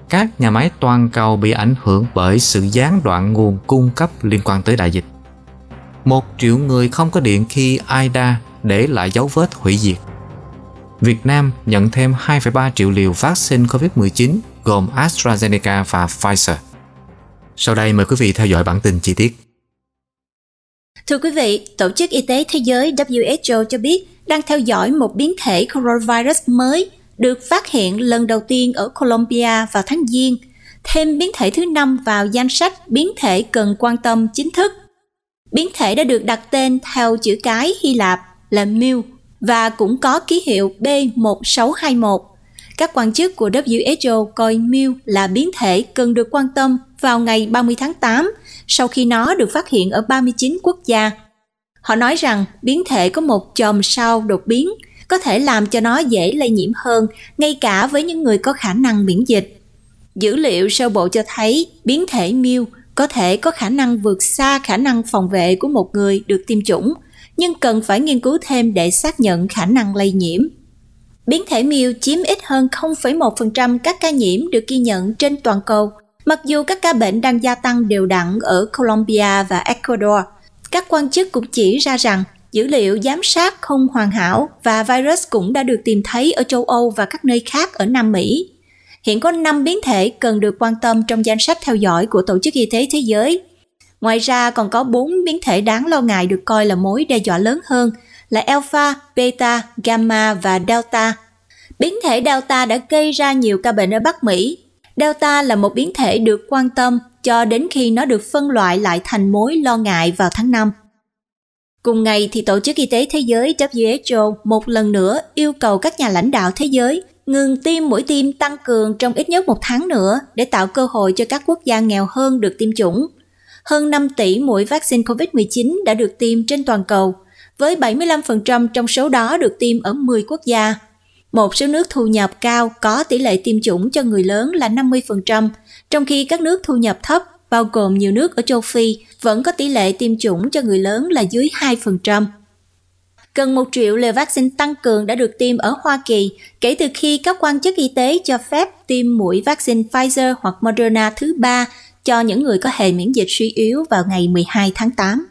Các nhà máy toàn cầu bị ảnh hưởng bởi sự gián đoạn nguồn cung cấp liên quan tới đại dịch một triệu người không có điện khi Aida để lại dấu vết hủy diệt. Việt Nam nhận thêm 2,3 triệu liều vaccine COVID-19 gồm AstraZeneca và Pfizer. Sau đây mời quý vị theo dõi bản tin chi tiết. Thưa quý vị, Tổ chức Y tế Thế giới WHO cho biết đang theo dõi một biến thể coronavirus mới được phát hiện lần đầu tiên ở Colombia vào tháng Giêng, thêm biến thể thứ năm vào danh sách biến thể cần quan tâm chính thức Biến thể đã được đặt tên theo chữ cái Hy Lạp là mu và cũng có ký hiệu B1621. Các quan chức của WHO coi mu là biến thể cần được quan tâm vào ngày 30 tháng 8 sau khi nó được phát hiện ở 39 quốc gia. Họ nói rằng biến thể có một chòm sao đột biến có thể làm cho nó dễ lây nhiễm hơn ngay cả với những người có khả năng miễn dịch. Dữ liệu sơ bộ cho thấy biến thể mu có thể có khả năng vượt xa khả năng phòng vệ của một người được tiêm chủng, nhưng cần phải nghiên cứu thêm để xác nhận khả năng lây nhiễm. Biến thể Mu chiếm ít hơn 0,1% các ca nhiễm được ghi nhận trên toàn cầu, mặc dù các ca bệnh đang gia tăng đều đặn ở Colombia và Ecuador. Các quan chức cũng chỉ ra rằng dữ liệu giám sát không hoàn hảo và virus cũng đã được tìm thấy ở châu Âu và các nơi khác ở Nam Mỹ. Hiện có 5 biến thể cần được quan tâm trong danh sách theo dõi của Tổ chức Y tế Thế giới. Ngoài ra còn có 4 biến thể đáng lo ngại được coi là mối đe dọa lớn hơn là Alpha, Beta, Gamma và Delta. Biến thể Delta đã gây ra nhiều ca bệnh ở Bắc Mỹ. Delta là một biến thể được quan tâm cho đến khi nó được phân loại lại thành mối lo ngại vào tháng 5. Cùng ngày thì Tổ chức Y tế Thế giới WHO một lần nữa yêu cầu các nhà lãnh đạo thế giới ngừng tiêm mũi tiêm tăng cường trong ít nhất một tháng nữa để tạo cơ hội cho các quốc gia nghèo hơn được tiêm chủng. Hơn 5 tỷ mũi vaccine COVID-19 đã được tiêm trên toàn cầu, với 75% trong số đó được tiêm ở 10 quốc gia. Một số nước thu nhập cao có tỷ lệ tiêm chủng cho người lớn là 50%, trong khi các nước thu nhập thấp, bao gồm nhiều nước ở châu Phi, vẫn có tỷ lệ tiêm chủng cho người lớn là dưới 2%. Gần 1 triệu liều vaccine tăng cường đã được tiêm ở Hoa Kỳ kể từ khi các quan chức y tế cho phép tiêm mũi vaccine Pfizer hoặc Moderna thứ ba cho những người có hệ miễn dịch suy yếu vào ngày 12 tháng 8.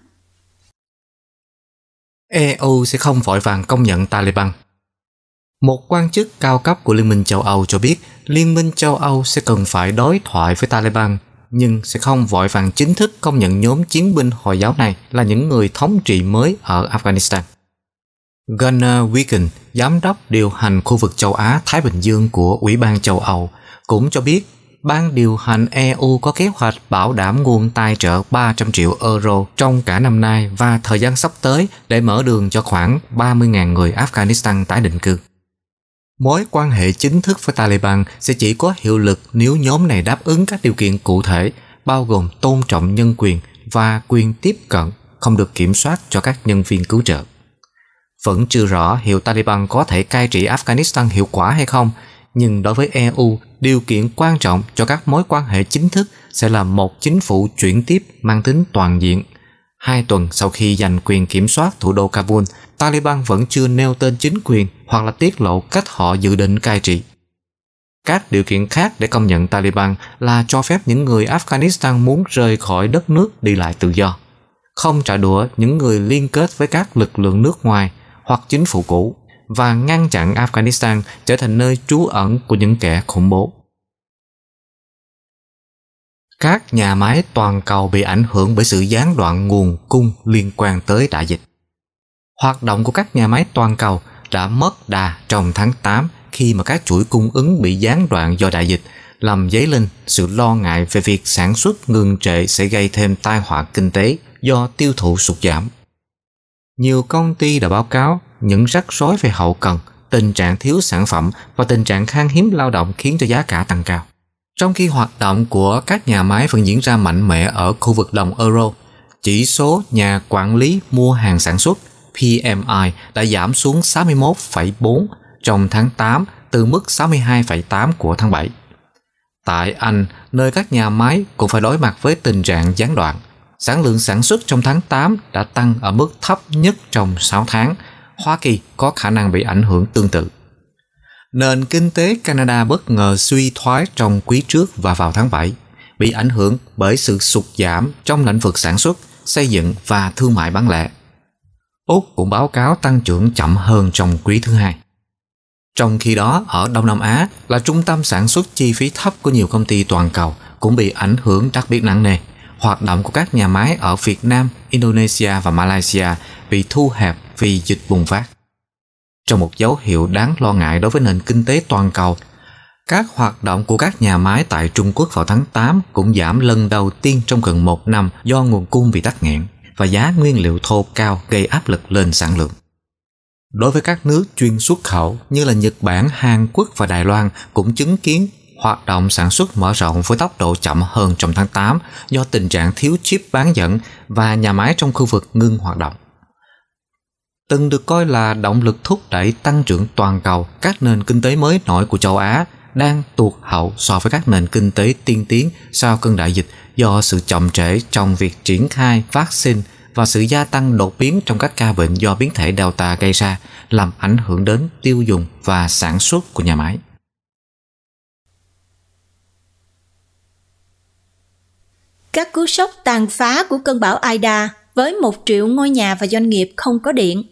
EU sẽ không vội vàng công nhận Taliban một quan chức cao cấp của Liên minh châu Âu cho biết Liên minh châu Âu sẽ cần phải đối thoại với Taliban nhưng sẽ không vội vàng chính thức công nhận nhóm chiến binh Hồi giáo này là những người thống trị mới ở Afghanistan. Gunnar Wigan, giám đốc điều hành khu vực châu Á-Thái Bình Dương của Ủy ban châu Âu, cũng cho biết Ban điều hành EU có kế hoạch bảo đảm nguồn tài trợ 300 triệu euro trong cả năm nay và thời gian sắp tới để mở đường cho khoảng 30.000 người Afghanistan tái định cư. Mối quan hệ chính thức với Taliban sẽ chỉ có hiệu lực nếu nhóm này đáp ứng các điều kiện cụ thể, bao gồm tôn trọng nhân quyền và quyền tiếp cận không được kiểm soát cho các nhân viên cứu trợ. Vẫn chưa rõ hiệu Taliban có thể cai trị Afghanistan hiệu quả hay không, nhưng đối với EU, điều kiện quan trọng cho các mối quan hệ chính thức sẽ là một chính phủ chuyển tiếp mang tính toàn diện. Hai tuần sau khi giành quyền kiểm soát thủ đô Kabul, Taliban vẫn chưa nêu tên chính quyền hoặc là tiết lộ cách họ dự định cai trị. Các điều kiện khác để công nhận Taliban là cho phép những người Afghanistan muốn rời khỏi đất nước đi lại tự do, không trả đũa những người liên kết với các lực lượng nước ngoài hoặc chính phủ cũ và ngăn chặn Afghanistan trở thành nơi trú ẩn của những kẻ khủng bố. Các nhà máy toàn cầu bị ảnh hưởng bởi sự gián đoạn nguồn cung liên quan tới đại dịch. Hoạt động của các nhà máy toàn cầu đã mất đà trong tháng 8 khi mà các chuỗi cung ứng bị gián đoạn do đại dịch làm dấy lên sự lo ngại về việc sản xuất ngừng trệ sẽ gây thêm tai họa kinh tế do tiêu thụ sụt giảm. Nhiều công ty đã báo cáo những rắc rối về hậu cần, tình trạng thiếu sản phẩm và tình trạng khan hiếm lao động khiến cho giá cả tăng cao. Trong khi hoạt động của các nhà máy vẫn diễn ra mạnh mẽ ở khu vực đồng euro, chỉ số nhà quản lý mua hàng sản xuất PMI đã giảm xuống 61,4 trong tháng 8 từ mức 62,8 của tháng 7. Tại Anh, nơi các nhà máy cũng phải đối mặt với tình trạng gián đoạn, sản lượng sản xuất trong tháng 8 đã tăng ở mức thấp nhất trong 6 tháng. Hoa Kỳ có khả năng bị ảnh hưởng tương tự. Nền kinh tế Canada bất ngờ suy thoái trong quý trước và vào tháng 7, bị ảnh hưởng bởi sự sụt giảm trong lĩnh vực sản xuất, xây dựng và thương mại bán lẻ. Úc cũng báo cáo tăng trưởng chậm hơn trong quý thứ hai. Trong khi đó, ở Đông Nam Á là trung tâm sản xuất chi phí thấp của nhiều công ty toàn cầu cũng bị ảnh hưởng đặc biệt nặng nề hoạt động của các nhà máy ở Việt Nam, Indonesia và Malaysia bị thu hẹp vì dịch bùng phát. Trong một dấu hiệu đáng lo ngại đối với nền kinh tế toàn cầu, các hoạt động của các nhà máy tại Trung Quốc vào tháng 8 cũng giảm lần đầu tiên trong gần một năm do nguồn cung bị tắc nghẽn và giá nguyên liệu thô cao gây áp lực lên sản lượng. Đối với các nước chuyên xuất khẩu như là Nhật Bản, Hàn Quốc và Đài Loan cũng chứng kiến Hoạt động sản xuất mở rộng với tốc độ chậm hơn trong tháng 8 do tình trạng thiếu chip bán dẫn và nhà máy trong khu vực ngưng hoạt động. Từng được coi là động lực thúc đẩy tăng trưởng toàn cầu, các nền kinh tế mới nổi của châu Á đang tuột hậu so với các nền kinh tế tiên tiến sau cơn đại dịch do sự chậm trễ trong việc triển khai vaccine và sự gia tăng đột biến trong các ca bệnh do biến thể Delta gây ra làm ảnh hưởng đến tiêu dùng và sản xuất của nhà máy. Các cú sốc tàn phá của cơn bão Ida với một triệu ngôi nhà và doanh nghiệp không có điện.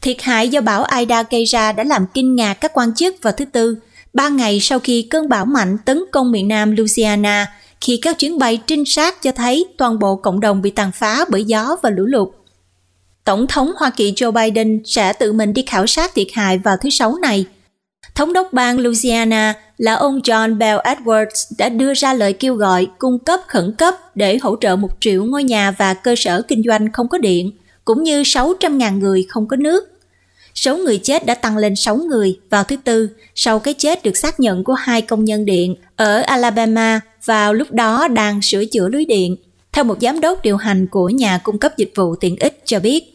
Thiệt hại do bão Ida gây ra đã làm kinh ngạc các quan chức vào thứ Tư, ba ngày sau khi cơn bão mạnh tấn công miền nam Louisiana, khi các chuyến bay trinh sát cho thấy toàn bộ cộng đồng bị tàn phá bởi gió và lũ lụt. Tổng thống Hoa Kỳ Joe Biden sẽ tự mình đi khảo sát thiệt hại vào thứ Sáu này Thống đốc bang Louisiana là ông John Bell Edwards đã đưa ra lời kêu gọi cung cấp khẩn cấp để hỗ trợ một triệu ngôi nhà và cơ sở kinh doanh không có điện, cũng như 600.000 người không có nước. Số người chết đã tăng lên 6 người vào thứ Tư sau cái chết được xác nhận của hai công nhân điện ở Alabama vào lúc đó đang sửa chữa lưới điện, theo một giám đốc điều hành của nhà cung cấp dịch vụ tiện ích cho biết.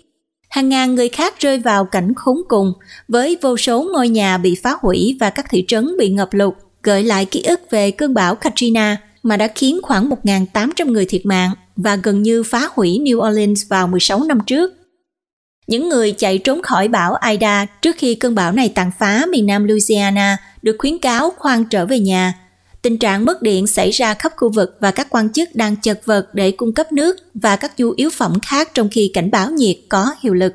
Hàng ngàn người khác rơi vào cảnh khốn cùng với vô số ngôi nhà bị phá hủy và các thị trấn bị ngập lụt, gợi lại ký ức về cơn bão Katrina mà đã khiến khoảng 1.800 người thiệt mạng và gần như phá hủy New Orleans vào 16 năm trước. Những người chạy trốn khỏi bão Ida trước khi cơn bão này tàn phá miền nam Louisiana được khuyến cáo khoan trở về nhà Tình trạng mất điện xảy ra khắp khu vực và các quan chức đang chật vật để cung cấp nước và các nhu yếu phẩm khác trong khi cảnh báo nhiệt có hiệu lực.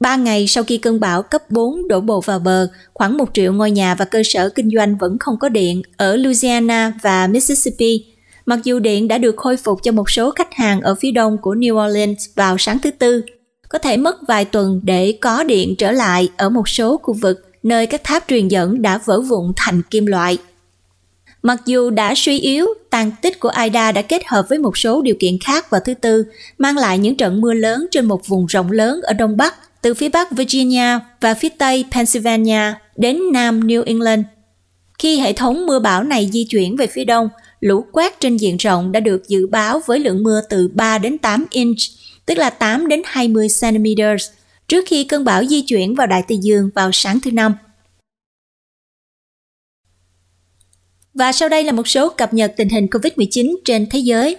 Ba ngày sau khi cơn bão cấp 4 đổ bộ vào bờ, khoảng 1 triệu ngôi nhà và cơ sở kinh doanh vẫn không có điện ở Louisiana và Mississippi. Mặc dù điện đã được khôi phục cho một số khách hàng ở phía đông của New Orleans vào sáng thứ Tư, có thể mất vài tuần để có điện trở lại ở một số khu vực nơi các tháp truyền dẫn đã vỡ vụn thành kim loại – Mặc dù đã suy yếu, tàn tích của Ida đã kết hợp với một số điều kiện khác vào thứ Tư, mang lại những trận mưa lớn trên một vùng rộng lớn ở Đông Bắc, từ phía Bắc Virginia và phía Tây Pennsylvania đến Nam New England. Khi hệ thống mưa bão này di chuyển về phía Đông, lũ quét trên diện rộng đã được dự báo với lượng mưa từ 3 đến 8 inch, tức là 8 đến 20 cm, trước khi cơn bão di chuyển vào Đại Tây Dương vào sáng thứ Năm – Và sau đây là một số cập nhật tình hình COVID-19 trên thế giới.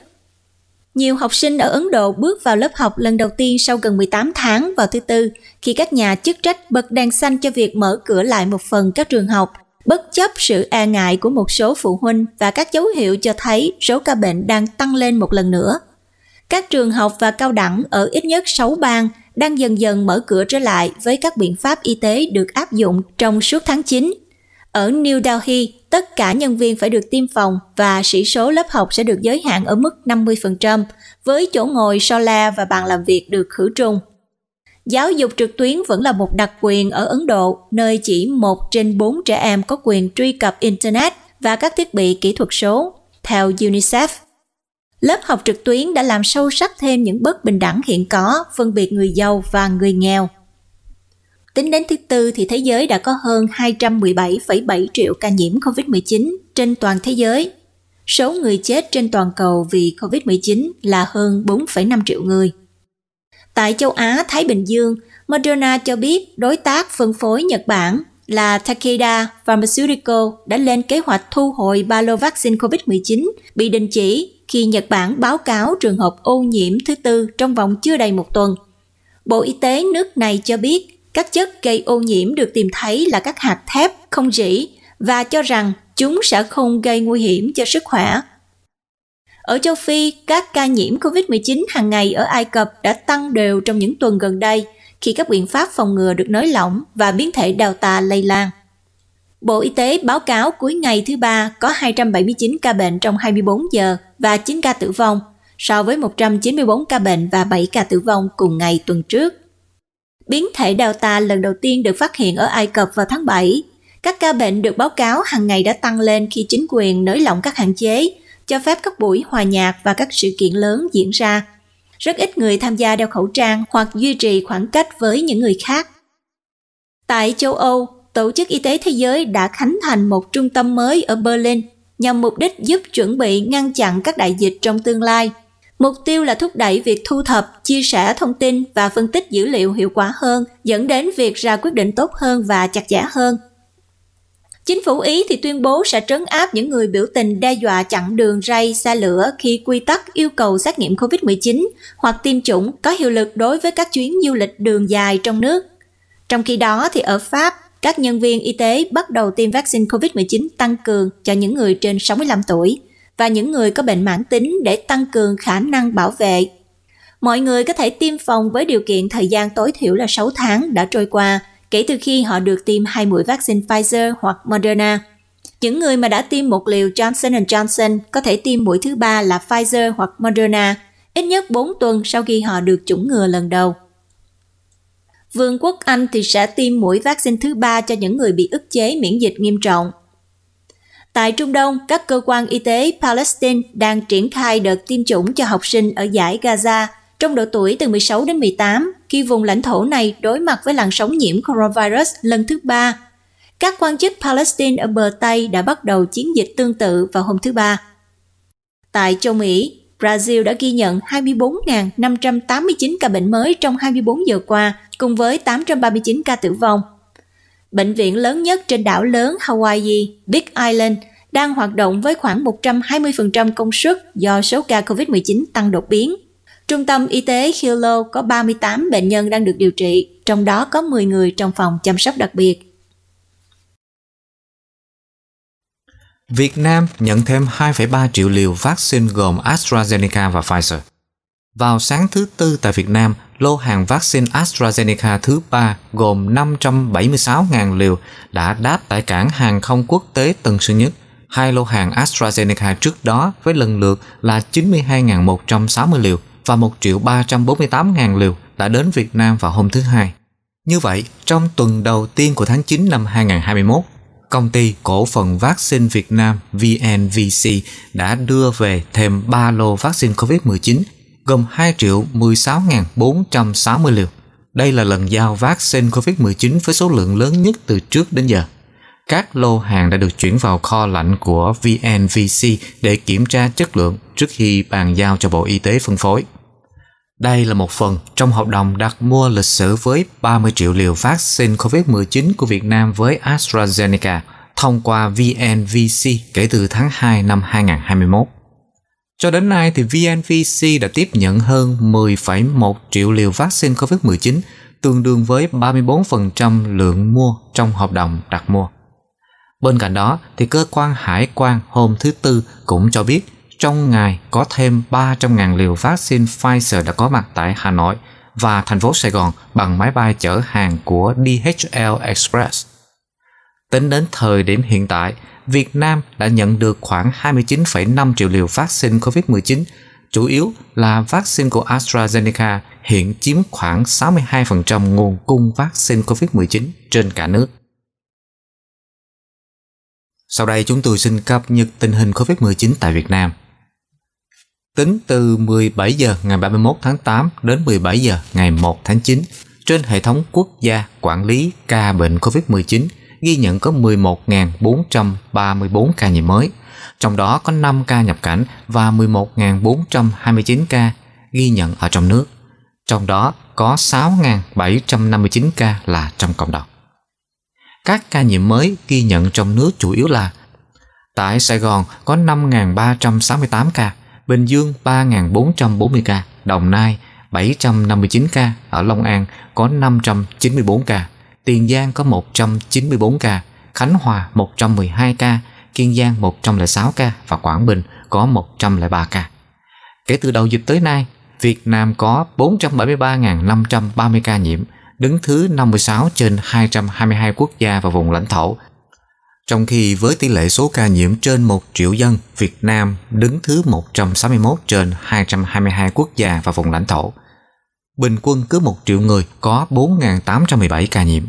Nhiều học sinh ở Ấn Độ bước vào lớp học lần đầu tiên sau gần 18 tháng vào thứ Tư, khi các nhà chức trách bật đèn xanh cho việc mở cửa lại một phần các trường học, bất chấp sự e ngại của một số phụ huynh và các dấu hiệu cho thấy số ca bệnh đang tăng lên một lần nữa. Các trường học và cao đẳng ở ít nhất 6 bang đang dần dần mở cửa trở lại với các biện pháp y tế được áp dụng trong suốt tháng 9. Ở New Delhi, tất cả nhân viên phải được tiêm phòng và sĩ số lớp học sẽ được giới hạn ở mức 50%, với chỗ ngồi so la và bàn làm việc được khử trùng. Giáo dục trực tuyến vẫn là một đặc quyền ở Ấn Độ, nơi chỉ 1 trên 4 trẻ em có quyền truy cập Internet và các thiết bị kỹ thuật số, theo UNICEF. Lớp học trực tuyến đã làm sâu sắc thêm những bất bình đẳng hiện có, phân biệt người giàu và người nghèo, Tính đến thứ Tư thì thế giới đã có hơn 217,7 triệu ca nhiễm COVID-19 trên toàn thế giới. Số người chết trên toàn cầu vì COVID-19 là hơn 4,5 triệu người. Tại châu Á, Thái Bình Dương, Moderna cho biết đối tác phân phối Nhật Bản là Takeda Pharmaceutical đã lên kế hoạch thu hồi ba lô vaccine COVID-19 bị đình chỉ khi Nhật Bản báo cáo trường hợp ô nhiễm thứ tư trong vòng chưa đầy một tuần. Bộ Y tế nước này cho biết các chất gây ô nhiễm được tìm thấy là các hạt thép, không rỉ và cho rằng chúng sẽ không gây nguy hiểm cho sức khỏe. Ở châu Phi, các ca nhiễm COVID-19 hàng ngày ở Ai Cập đã tăng đều trong những tuần gần đây khi các biện pháp phòng ngừa được nới lỏng và biến thể đào tà lây lan. Bộ Y tế báo cáo cuối ngày thứ ba có 279 ca bệnh trong 24 giờ và 9 ca tử vong, so với 194 ca bệnh và 7 ca tử vong cùng ngày tuần trước. Biến thể Delta lần đầu tiên được phát hiện ở Ai Cập vào tháng 7. Các ca bệnh được báo cáo hàng ngày đã tăng lên khi chính quyền nới lỏng các hạn chế, cho phép các buổi hòa nhạc và các sự kiện lớn diễn ra. Rất ít người tham gia đeo khẩu trang hoặc duy trì khoảng cách với những người khác. Tại châu Âu, Tổ chức Y tế Thế giới đã khánh thành một trung tâm mới ở Berlin nhằm mục đích giúp chuẩn bị ngăn chặn các đại dịch trong tương lai – Mục tiêu là thúc đẩy việc thu thập, chia sẻ thông tin và phân tích dữ liệu hiệu quả hơn, dẫn đến việc ra quyết định tốt hơn và chặt chẽ hơn. Chính phủ Ý thì tuyên bố sẽ trấn áp những người biểu tình đe dọa chặn đường ray xa lửa khi quy tắc yêu cầu xét nghiệm COVID-19 hoặc tiêm chủng có hiệu lực đối với các chuyến du lịch đường dài trong nước. Trong khi đó thì ở Pháp, các nhân viên y tế bắt đầu tiêm vaccine COVID-19 tăng cường cho những người trên 65 tuổi và những người có bệnh mãn tính để tăng cường khả năng bảo vệ. Mọi người có thể tiêm phòng với điều kiện thời gian tối thiểu là 6 tháng đã trôi qua kể từ khi họ được tiêm hai mũi vaccine Pfizer hoặc Moderna. Những người mà đã tiêm một liều Johnson Johnson có thể tiêm mũi thứ ba là Pfizer hoặc Moderna ít nhất 4 tuần sau khi họ được chủng ngừa lần đầu. Vương quốc Anh thì sẽ tiêm mũi vaccine thứ ba cho những người bị ức chế miễn dịch nghiêm trọng Tại Trung Đông, các cơ quan y tế Palestine đang triển khai đợt tiêm chủng cho học sinh ở giải Gaza trong độ tuổi từ 16 đến 18 khi vùng lãnh thổ này đối mặt với làn sóng nhiễm coronavirus lần thứ ba. Các quan chức Palestine ở bờ Tây đã bắt đầu chiến dịch tương tự vào hôm thứ Ba. Tại châu Mỹ, Brazil đã ghi nhận 24.589 ca bệnh mới trong 24 giờ qua, cùng với 839 ca tử vong – bệnh viện lớn nhất trên đảo lớn Hawaii, Big Island, đang hoạt động với khoảng 120% công suất do số ca COVID-19 tăng đột biến. Trung tâm y tế Hilo có 38 bệnh nhân đang được điều trị, trong đó có 10 người trong phòng chăm sóc đặc biệt. Việt Nam nhận thêm 2,3 triệu liều vaccine gồm AstraZeneca và Pfizer. Vào sáng thứ Tư tại Việt Nam, lô hàng vaccine AstraZeneca thứ ba gồm 576.000 liều đã đáp tại cảng hàng không quốc tế Tân Sơn Nhất. Hai lô hàng AstraZeneca trước đó với lần lượt là 92.160 liều và 1.348.000 liều đã đến Việt Nam vào hôm thứ Hai. Như vậy, trong tuần đầu tiên của tháng 9 năm 2021, công ty cổ phần vaccine Việt Nam VNVC đã đưa về thêm 3 lô vaccine COVID-19 gồm 2 triệu 16.460 liều. Đây là lần giao vaccine COVID-19 với số lượng lớn nhất từ trước đến giờ. Các lô hàng đã được chuyển vào kho lạnh của VNVC để kiểm tra chất lượng trước khi bàn giao cho Bộ Y tế phân phối. Đây là một phần trong hợp đồng đặt mua lịch sử với 30 triệu liều vaccine COVID-19 của Việt Nam với AstraZeneca thông qua VNVC kể từ tháng 2 năm 2021. Cho đến nay thì VNVC đã tiếp nhận hơn 10,1 triệu liều vaccine COVID-19 tương đương với 34% lượng mua trong hợp đồng đặt mua. Bên cạnh đó thì cơ quan hải quan hôm thứ Tư cũng cho biết trong ngày có thêm 300.000 liều vaccine Pfizer đã có mặt tại Hà Nội và thành phố Sài Gòn bằng máy bay chở hàng của DHL Express. Tính đến thời điểm hiện tại Việt Nam đã nhận được khoảng 29,5 triệu liều vaccine COVID-19, chủ yếu là vaccine của AstraZeneca hiện chiếm khoảng 62% nguồn cung vaccine COVID-19 trên cả nước. Sau đây chúng tôi xin cập nhật tình hình COVID-19 tại Việt Nam. Tính từ 17 giờ ngày 31 tháng 8 đến 17 giờ ngày 1 tháng 9, trên hệ thống quốc gia quản lý ca bệnh COVID-19 ghi nhận có 11.434 ca nhiễm mới, trong đó có 5 ca nhập cảnh và 11.429 ca ghi nhận ở trong nước. Trong đó có 6.759 ca là trong cộng đồng. Các ca nhiễm mới ghi nhận trong nước chủ yếu là Tại Sài Gòn có 5.368 ca, Bình Dương 3.440 ca, Đồng Nai 759 ca, ở Long An có 594 ca, Tiền Giang có 194 ca, Khánh Hòa 112 ca, Kiên Giang 106 ca và Quảng Bình có 103 ca. Kể từ đầu dịch tới nay, Việt Nam có 473.530 ca nhiễm, đứng thứ 56 trên 222 quốc gia và vùng lãnh thổ. Trong khi với tỷ lệ số ca nhiễm trên 1 triệu dân, Việt Nam đứng thứ 161 trên 222 quốc gia và vùng lãnh thổ. Bình quân cứ 1 triệu người có 4.817 ca nhiễm.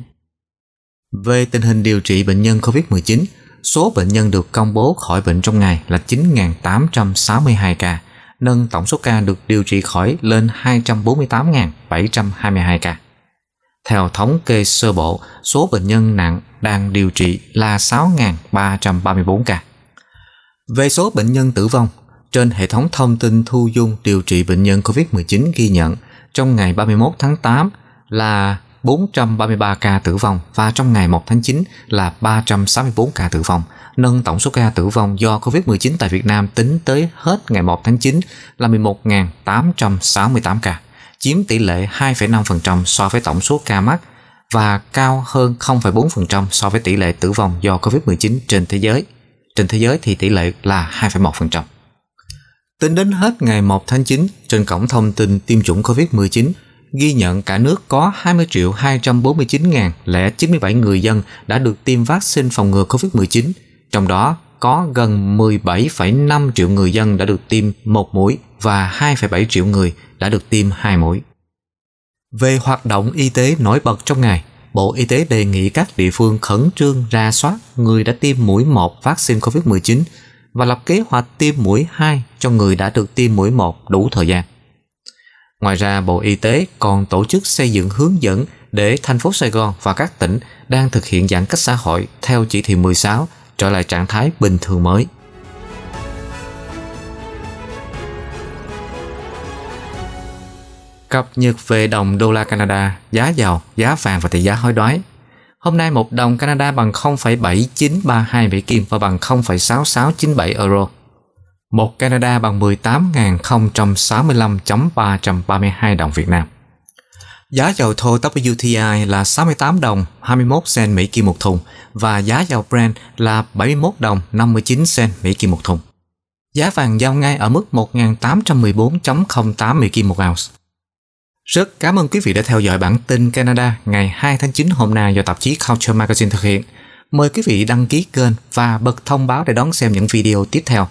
Về tình hình điều trị bệnh nhân COVID-19, số bệnh nhân được công bố khỏi bệnh trong ngày là 9.862 ca, nâng tổng số ca được điều trị khỏi lên 248.722 ca. Theo thống kê sơ bộ, số bệnh nhân nặng đang điều trị là 6.334 ca. Về số bệnh nhân tử vong, trên hệ thống thông tin thu dung điều trị bệnh nhân COVID-19 ghi nhận trong ngày 31 tháng 8 là 433 ca tử vong và trong ngày 1 tháng 9 là 364 ca tử vong, nâng tổng số ca tử vong do COVID-19 tại Việt Nam tính tới hết ngày 1 tháng 9 là 11.868 ca, chiếm tỷ lệ 2,5% so với tổng số ca mắc và cao hơn 0,4% so với tỷ lệ tử vong do COVID-19 trên thế giới. Trên thế giới thì tỷ lệ là 2,1%. Tính đến hết ngày 1 tháng 9, trên cổng thông tin tiêm chủng COVID-19, ghi nhận cả nước có 20 triệu 249.097 người dân đã được tiêm vaccine phòng ngừa COVID-19, trong đó có gần 17,5 triệu người dân đã được tiêm một mũi và 2,7 triệu người đã được tiêm hai mũi. Về hoạt động y tế nổi bật trong ngày, Bộ Y tế đề nghị các địa phương khẩn trương ra soát người đã tiêm mũi 1 vaccine COVID-19 và lập kế hoạch tiêm mũi 2 cho người đã được tiêm mũi 1 đủ thời gian. Ngoài ra, Bộ Y tế còn tổ chức xây dựng hướng dẫn để thành phố Sài Gòn và các tỉnh đang thực hiện giãn cách xã hội theo chỉ thị 16 trở lại trạng thái bình thường mới. Cập nhật về đồng đô la Canada, giá dầu, giá vàng và tỷ giá hối đoái. Hôm nay một đồng Canada bằng mỹ kim và bằng 0,6697 euro một Canada bằng 18.065.332 đồng Việt Nam. Giá dầu thô WTI là 68 đồng 21 cent Mỹ kim một thùng và giá dầu Brent là 71 đồng 59 cent Mỹ kim một thùng. Giá vàng giao ngay ở mức 1.814.08 Mỹ kim một ounce. Rất cảm ơn quý vị đã theo dõi bản tin Canada ngày 2 tháng 9 hôm nay do tạp chí Culture Magazine thực hiện. Mời quý vị đăng ký kênh và bật thông báo để đón xem những video tiếp theo.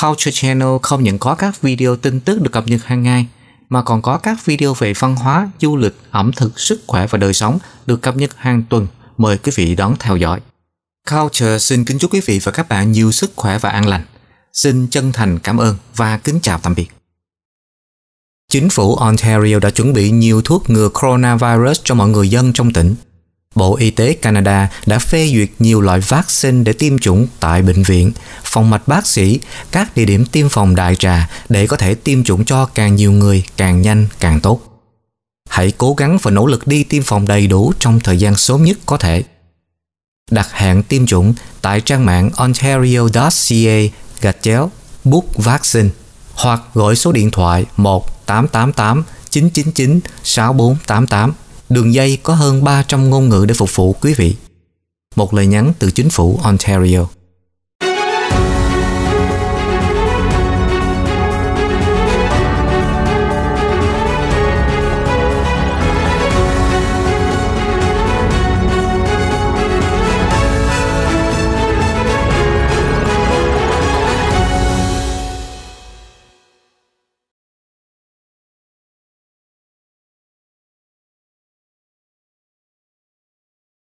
Culture Channel không những có các video tin tức được cập nhật hàng ngày, mà còn có các video về văn hóa, du lịch, ẩm thực, sức khỏe và đời sống được cập nhật hàng tuần. Mời quý vị đón theo dõi. Culture xin kính chúc quý vị và các bạn nhiều sức khỏe và an lành. Xin chân thành cảm ơn và kính chào tạm biệt. Chính phủ Ontario đã chuẩn bị nhiều thuốc ngừa coronavirus cho mọi người dân trong tỉnh. Bộ Y tế Canada đã phê duyệt nhiều loại vaccine để tiêm chủng tại bệnh viện, phòng mạch bác sĩ, các địa điểm tiêm phòng đại trà để có thể tiêm chủng cho càng nhiều người càng nhanh càng tốt. Hãy cố gắng và nỗ lực đi tiêm phòng đầy đủ trong thời gian sớm nhất có thể. Đặt hẹn tiêm chủng tại trang mạng ontario.ca gạch chéo book vaccine hoặc gọi số điện thoại 1 888 999 6488 Đường dây có hơn 300 ngôn ngữ để phục vụ quý vị. Một lời nhắn từ chính phủ Ontario.